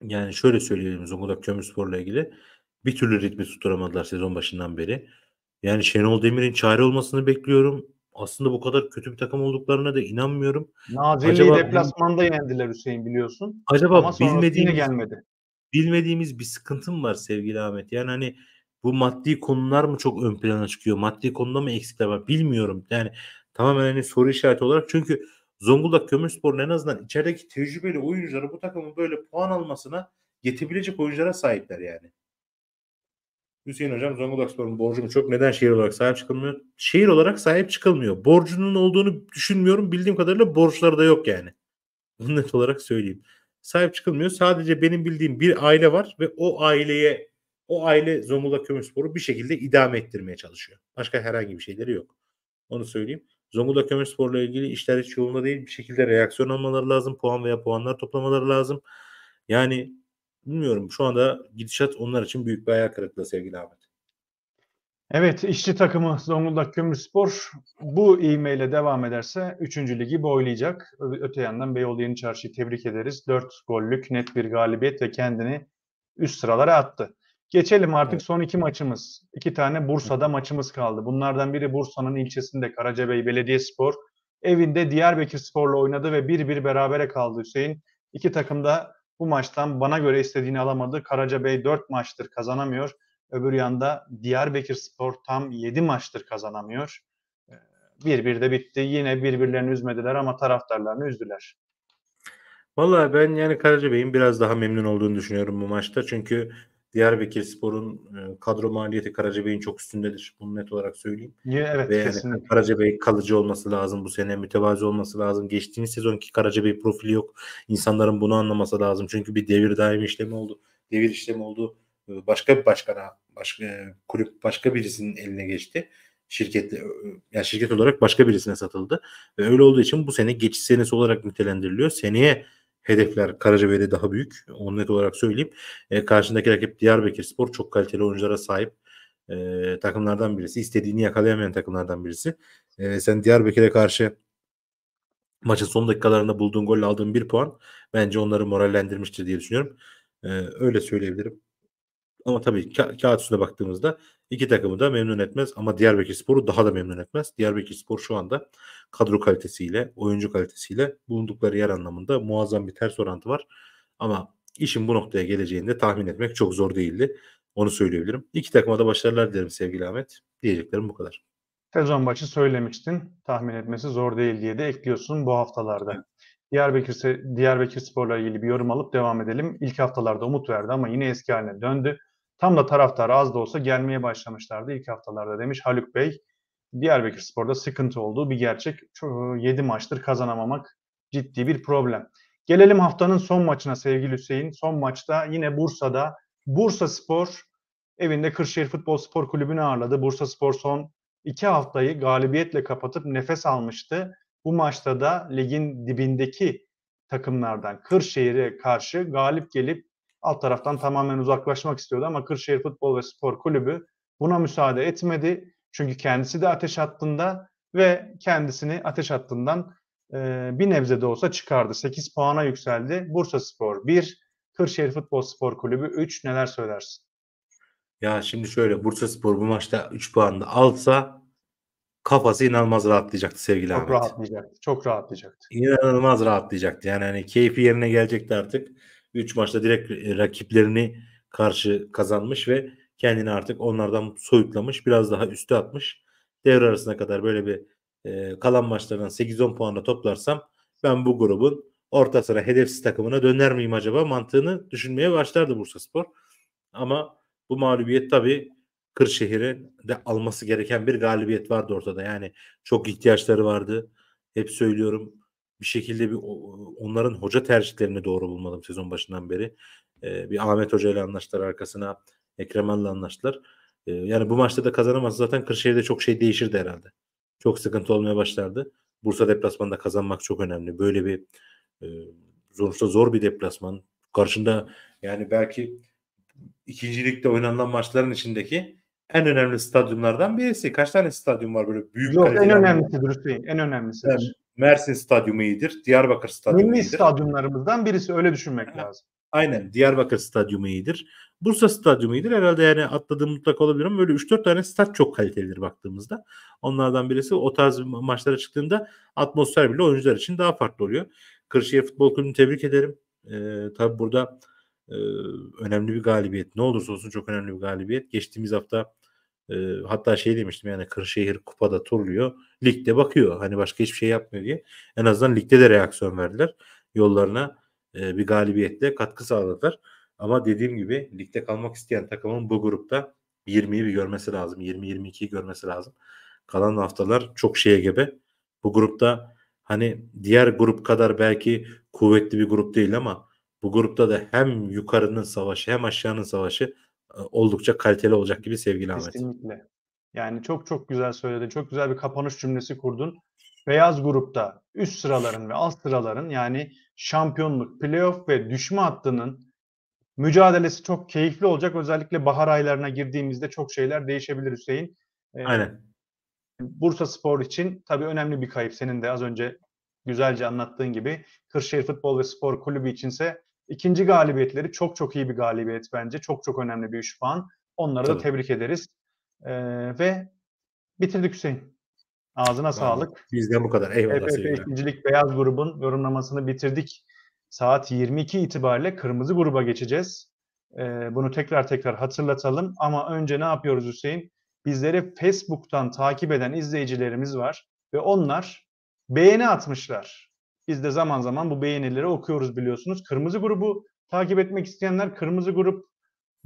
yani şöyle söyleyelim Zonguldak Kömürspor'la ilgili bir türlü ritmi tutturamadılar sezon başından beri. Yani Şenol Demir'in çare olmasını bekliyorum. Aslında bu kadar kötü bir takım olduklarına da inanmıyorum. Nazilli'yi deplasmanda yendiler Hüseyin biliyorsun. Acaba Ama bilmediğimiz, gelmedi. bilmediğimiz bir sıkıntım var sevgili Ahmet. Yani hani bu maddi konular mı çok ön plana çıkıyor? Maddi konuda mı eksikler var? Bilmiyorum. Yani tamamen hani soru işareti olarak çünkü Zonguldak Kömürspor'un en azından içerideki tecrübeli oyuncuları bu takımın böyle puan almasına yetebilecek oyunculara sahipler yani. Hüseyin Hocam Zonguldak Spor'un borcu çok neden şehir olarak sahip çıkılmıyor? Şehir olarak sahip çıkılmıyor. Borcunun olduğunu düşünmüyorum. Bildiğim kadarıyla borçları da yok yani. Bunu net olarak söyleyeyim. Sahip çıkılmıyor. Sadece benim bildiğim bir aile var ve o aileye o aile Zonguldak Kömürspor'u bir şekilde idame ettirmeye çalışıyor. Başka herhangi bir şeyleri yok. Onu söyleyeyim. Zonguldak Ömerspor'la ilgili işler hiç yolunda değil. Bir şekilde reaksiyon almaları lazım. Puan veya puanlar toplamaları lazım. Yani bilmiyorum şu anda gidişat onlar için büyük bir ayak kırıklığı sevgili Ahmet. Evet işçi takımı Zonguldak Kömürspor bu ivmeyle devam ederse 3. ligi boylayacak. Öte yandan Beyoğlu Yeni Çarşı'yı tebrik ederiz. 4 gollük net bir galibiyet ve kendini üst sıralara attı. Geçelim artık evet. son iki maçımız. İki tane Bursa'da maçımız kaldı. Bunlardan biri Bursa'nın ilçesinde Karacabey Belediyespor evinde Diyarbakır Spor'la oynadı ve 1-1 berabere kaldı Hüseyin. İki takım da bu maçtan bana göre istediğini alamadı. Karacabey 4 maçtır kazanamıyor. Öbür yanda Diyarbakır Spor tam 7 maçtır kazanamıyor. 1-1 ee, de bitti. Yine birbirlerini üzmediler ama taraftarlarını üzdüler. Vallahi ben yani Karacabey'in biraz daha memnun olduğunu düşünüyorum bu maçta. Çünkü Diyarbakır Spor'un e, kadro maliyeti Karacabey'in çok üstündedir. Bunu net olarak söyleyeyim. Evet, Ve yani Karacabey kalıcı olması lazım. Bu sene mütevazi olması lazım. Geçtiğimiz sezonki Karacabey profili yok. İnsanların bunu anlaması lazım. Çünkü bir devir daimi işlemi oldu. Devir işlemi oldu. E, başka bir başkana, başka e, kulüp başka birisinin eline geçti. Şirketle, yani şirket olarak başka birisine satıldı. Ve öyle olduğu için bu sene geçiş senesi olarak nitelendiriliyor. Seneye hedefler Karacabey'de daha büyük. Onu net olarak söyleyeyim. E, karşındaki rakip Diyarbakır Spor çok kaliteli oyunculara sahip e, takımlardan birisi. İstediğini yakalayamayan takımlardan birisi. E, sen Diyarbakır'e karşı maçın son dakikalarında bulduğun golle aldığın bir puan bence onları morallendirmiştir diye düşünüyorum. E, öyle söyleyebilirim. Ama tabii ka- kağıt üstüne baktığımızda iki takımı da memnun etmez ama Diyarbakır Spor'u daha da memnun etmez. Diyarbakır Spor şu anda kadro kalitesiyle, oyuncu kalitesiyle bulundukları yer anlamında muazzam bir ters orantı var. Ama işin bu noktaya geleceğini de tahmin etmek çok zor değildi. Onu söyleyebilirim. İki takıma da başarılar dilerim sevgili Ahmet. Diyeceklerim bu kadar. Sezon başı söylemiştin. Tahmin etmesi zor değil diye de ekliyorsun bu haftalarda. Evet. Diyarbakır, Diyarbakır Spor'la ilgili bir yorum alıp devam edelim. İlk haftalarda umut verdi ama yine eski haline döndü. Tam da taraftar az da olsa gelmeye başlamışlardı ilk haftalarda demiş Haluk Bey. Diyarbakır Spor'da sıkıntı olduğu bir gerçek. 7 maçtır kazanamamak ciddi bir problem. Gelelim haftanın son maçına sevgili Hüseyin. Son maçta yine Bursa'da Bursa Spor evinde Kırşehir Futbol Spor Kulübü'nü ağırladı. Bursa Spor son iki haftayı galibiyetle kapatıp nefes almıştı. Bu maçta da ligin dibindeki takımlardan Kırşehir'e karşı galip gelip alt taraftan tamamen uzaklaşmak istiyordu ama Kırşehir Futbol ve Spor Kulübü buna müsaade etmedi. Çünkü kendisi de ateş hattında ve kendisini ateş hattından e, bir nebze de olsa çıkardı. 8 puana yükseldi. Bursa Spor 1, Kırşehir Futbol Spor Kulübü 3. Neler söylersin? Ya şimdi şöyle Bursa Spor bu maçta 3 puan da alsa kafası inanılmaz rahatlayacaktı sevgili Çok Ahmet. rahatlayacaktı. Çok rahatlayacaktı. İnanılmaz rahatlayacaktı. Yani hani keyfi yerine gelecekti artık. 3 maçta direkt e, rakiplerini karşı kazanmış ve kendini artık onlardan soyutlamış. Biraz daha üstü atmış. Devre arasına kadar böyle bir e, kalan maçlardan 8-10 puanla toplarsam ben bu grubun orta sıra hedefsiz takımına döner miyim acaba mantığını düşünmeye başlardı Spor. Ama bu mağlubiyet tabii Kırşehir'in de alması gereken bir galibiyet vardı ortada. Yani çok ihtiyaçları vardı. Hep söylüyorum bir şekilde bir onların hoca tercihlerini doğru bulmadım sezon başından beri. bir Ahmet Hoca ile anlaştılar arkasına Ekrem ile anlaştılar. yani bu maçta da kazanamazsa zaten Kırşehir'de çok şey değişirdi herhalde. Çok sıkıntı olmaya başlardı. Bursa deplasmanında kazanmak çok önemli. Böyle bir sonuçta zor bir deplasman. Karşında yani belki ikincilikte oynanan maçların içindeki en önemli stadyumlardan birisi. Kaç tane stadyum var böyle büyük Yok, en önemlisi Dursun. En önemlisi. Yani, Mersin Stadyumu iyidir. Diyarbakır Stadyumu Milli iyidir. stadyumlarımızdan birisi öyle düşünmek ha. lazım. Aynen Diyarbakır Stadyumu iyidir. Bursa Stadyumu iyidir. Herhalde yani atladığım mutlak olabilir ama böyle 3-4 tane stat çok kalitelidir baktığımızda. Onlardan birisi o tarz maçlara çıktığında atmosfer bile oyuncular için daha farklı oluyor. Kırşehir Futbol Kulübü'nü tebrik ederim. Ee, tabii burada e, önemli bir galibiyet. Ne olursa olsun çok önemli bir galibiyet. Geçtiğimiz hafta hatta şey demiştim yani Kırşehir kupada turluyor. Ligde bakıyor. Hani başka hiçbir şey yapmıyor diye. En azından ligde de reaksiyon verdiler. Yollarına bir galibiyetle katkı sağladılar. Ama dediğim gibi ligde kalmak isteyen takımın bu grupta 20'yi bir görmesi lazım. 20-22'yi görmesi lazım. Kalan haftalar çok şeye gebe. Bu grupta hani diğer grup kadar belki kuvvetli bir grup değil ama bu grupta da hem yukarının savaşı hem aşağının savaşı oldukça kaliteli olacak gibi sevgili Ahmet. Kesinlikle. Yani çok çok güzel söyledin. Çok güzel bir kapanış cümlesi kurdun. Beyaz grupta üst sıraların ve alt sıraların yani şampiyonluk, playoff ve düşme hattının mücadelesi çok keyifli olacak. Özellikle bahar aylarına girdiğimizde çok şeyler değişebilir Hüseyin. Ee, Aynen. Bursa Spor için tabii önemli bir kayıp. Senin de az önce güzelce anlattığın gibi Kırşehir Futbol ve Spor Kulübü içinse İkinci galibiyetleri çok çok iyi bir galibiyet bence. Çok çok önemli bir 3 puan. Onları Tabii. da tebrik ederiz. Ee, ve bitirdik Hüseyin. Ağzına Vallahi sağlık. Bizden bu kadar. Eyvallah. EPF ikincilik Beyaz grubun yorumlamasını bitirdik. Saat 22 itibariyle kırmızı gruba geçeceğiz. Ee, bunu tekrar tekrar hatırlatalım. Ama önce ne yapıyoruz Hüseyin? Bizleri Facebook'tan takip eden izleyicilerimiz var ve onlar beğeni atmışlar. Biz de zaman zaman bu beğenileri okuyoruz biliyorsunuz. Kırmızı grubu takip etmek isteyenler Kırmızı Grup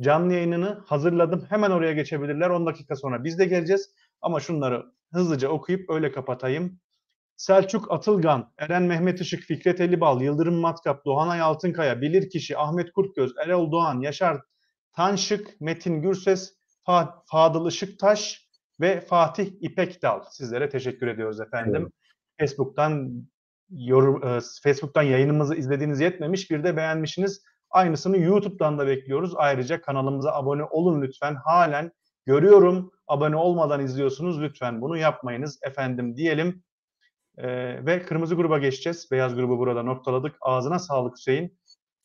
canlı yayınını hazırladım. Hemen oraya geçebilirler. 10 dakika sonra biz de geleceğiz. Ama şunları hızlıca okuyup öyle kapatayım. Selçuk Atılgan, Eren Mehmet Işık, Fikret Elibal, Yıldırım Matkap, Doğanay Altınkaya, Bilirkişi, Ahmet Kurtgöz, Erol Doğan, Yaşar Tanşık, Metin Gürses, Fa Fadıl Işıktaş ve Fatih İpekdal. Sizlere teşekkür ediyoruz efendim. Evet. Facebook'tan yorum, e, Facebook'tan yayınımızı izlediğiniz yetmemiş. Bir de beğenmişsiniz. Aynısını YouTube'dan da bekliyoruz. Ayrıca kanalımıza abone olun lütfen. Halen görüyorum abone olmadan izliyorsunuz. Lütfen bunu yapmayınız efendim diyelim. E, ve kırmızı gruba geçeceğiz. Beyaz grubu burada noktaladık. Ağzına sağlık Hüseyin.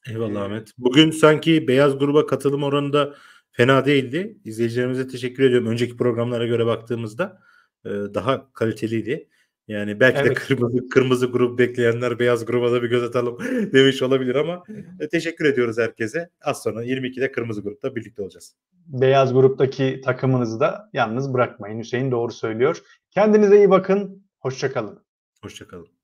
Eyvallah Ahmet. Bugün sanki beyaz gruba katılım oranı da fena değildi. İzleyicilerimize teşekkür ediyorum. Önceki programlara göre baktığımızda e, daha kaliteliydi. Yani belki evet. de kırmızı kırmızı grup bekleyenler beyaz gruba da bir göz atalım demiş olabilir ama e, teşekkür ediyoruz herkese. Az sonra 22'de kırmızı grupta birlikte olacağız. Beyaz gruptaki takımınızı da yalnız bırakmayın. Hüseyin doğru söylüyor. Kendinize iyi bakın. Hoşçakalın. Hoşçakalın.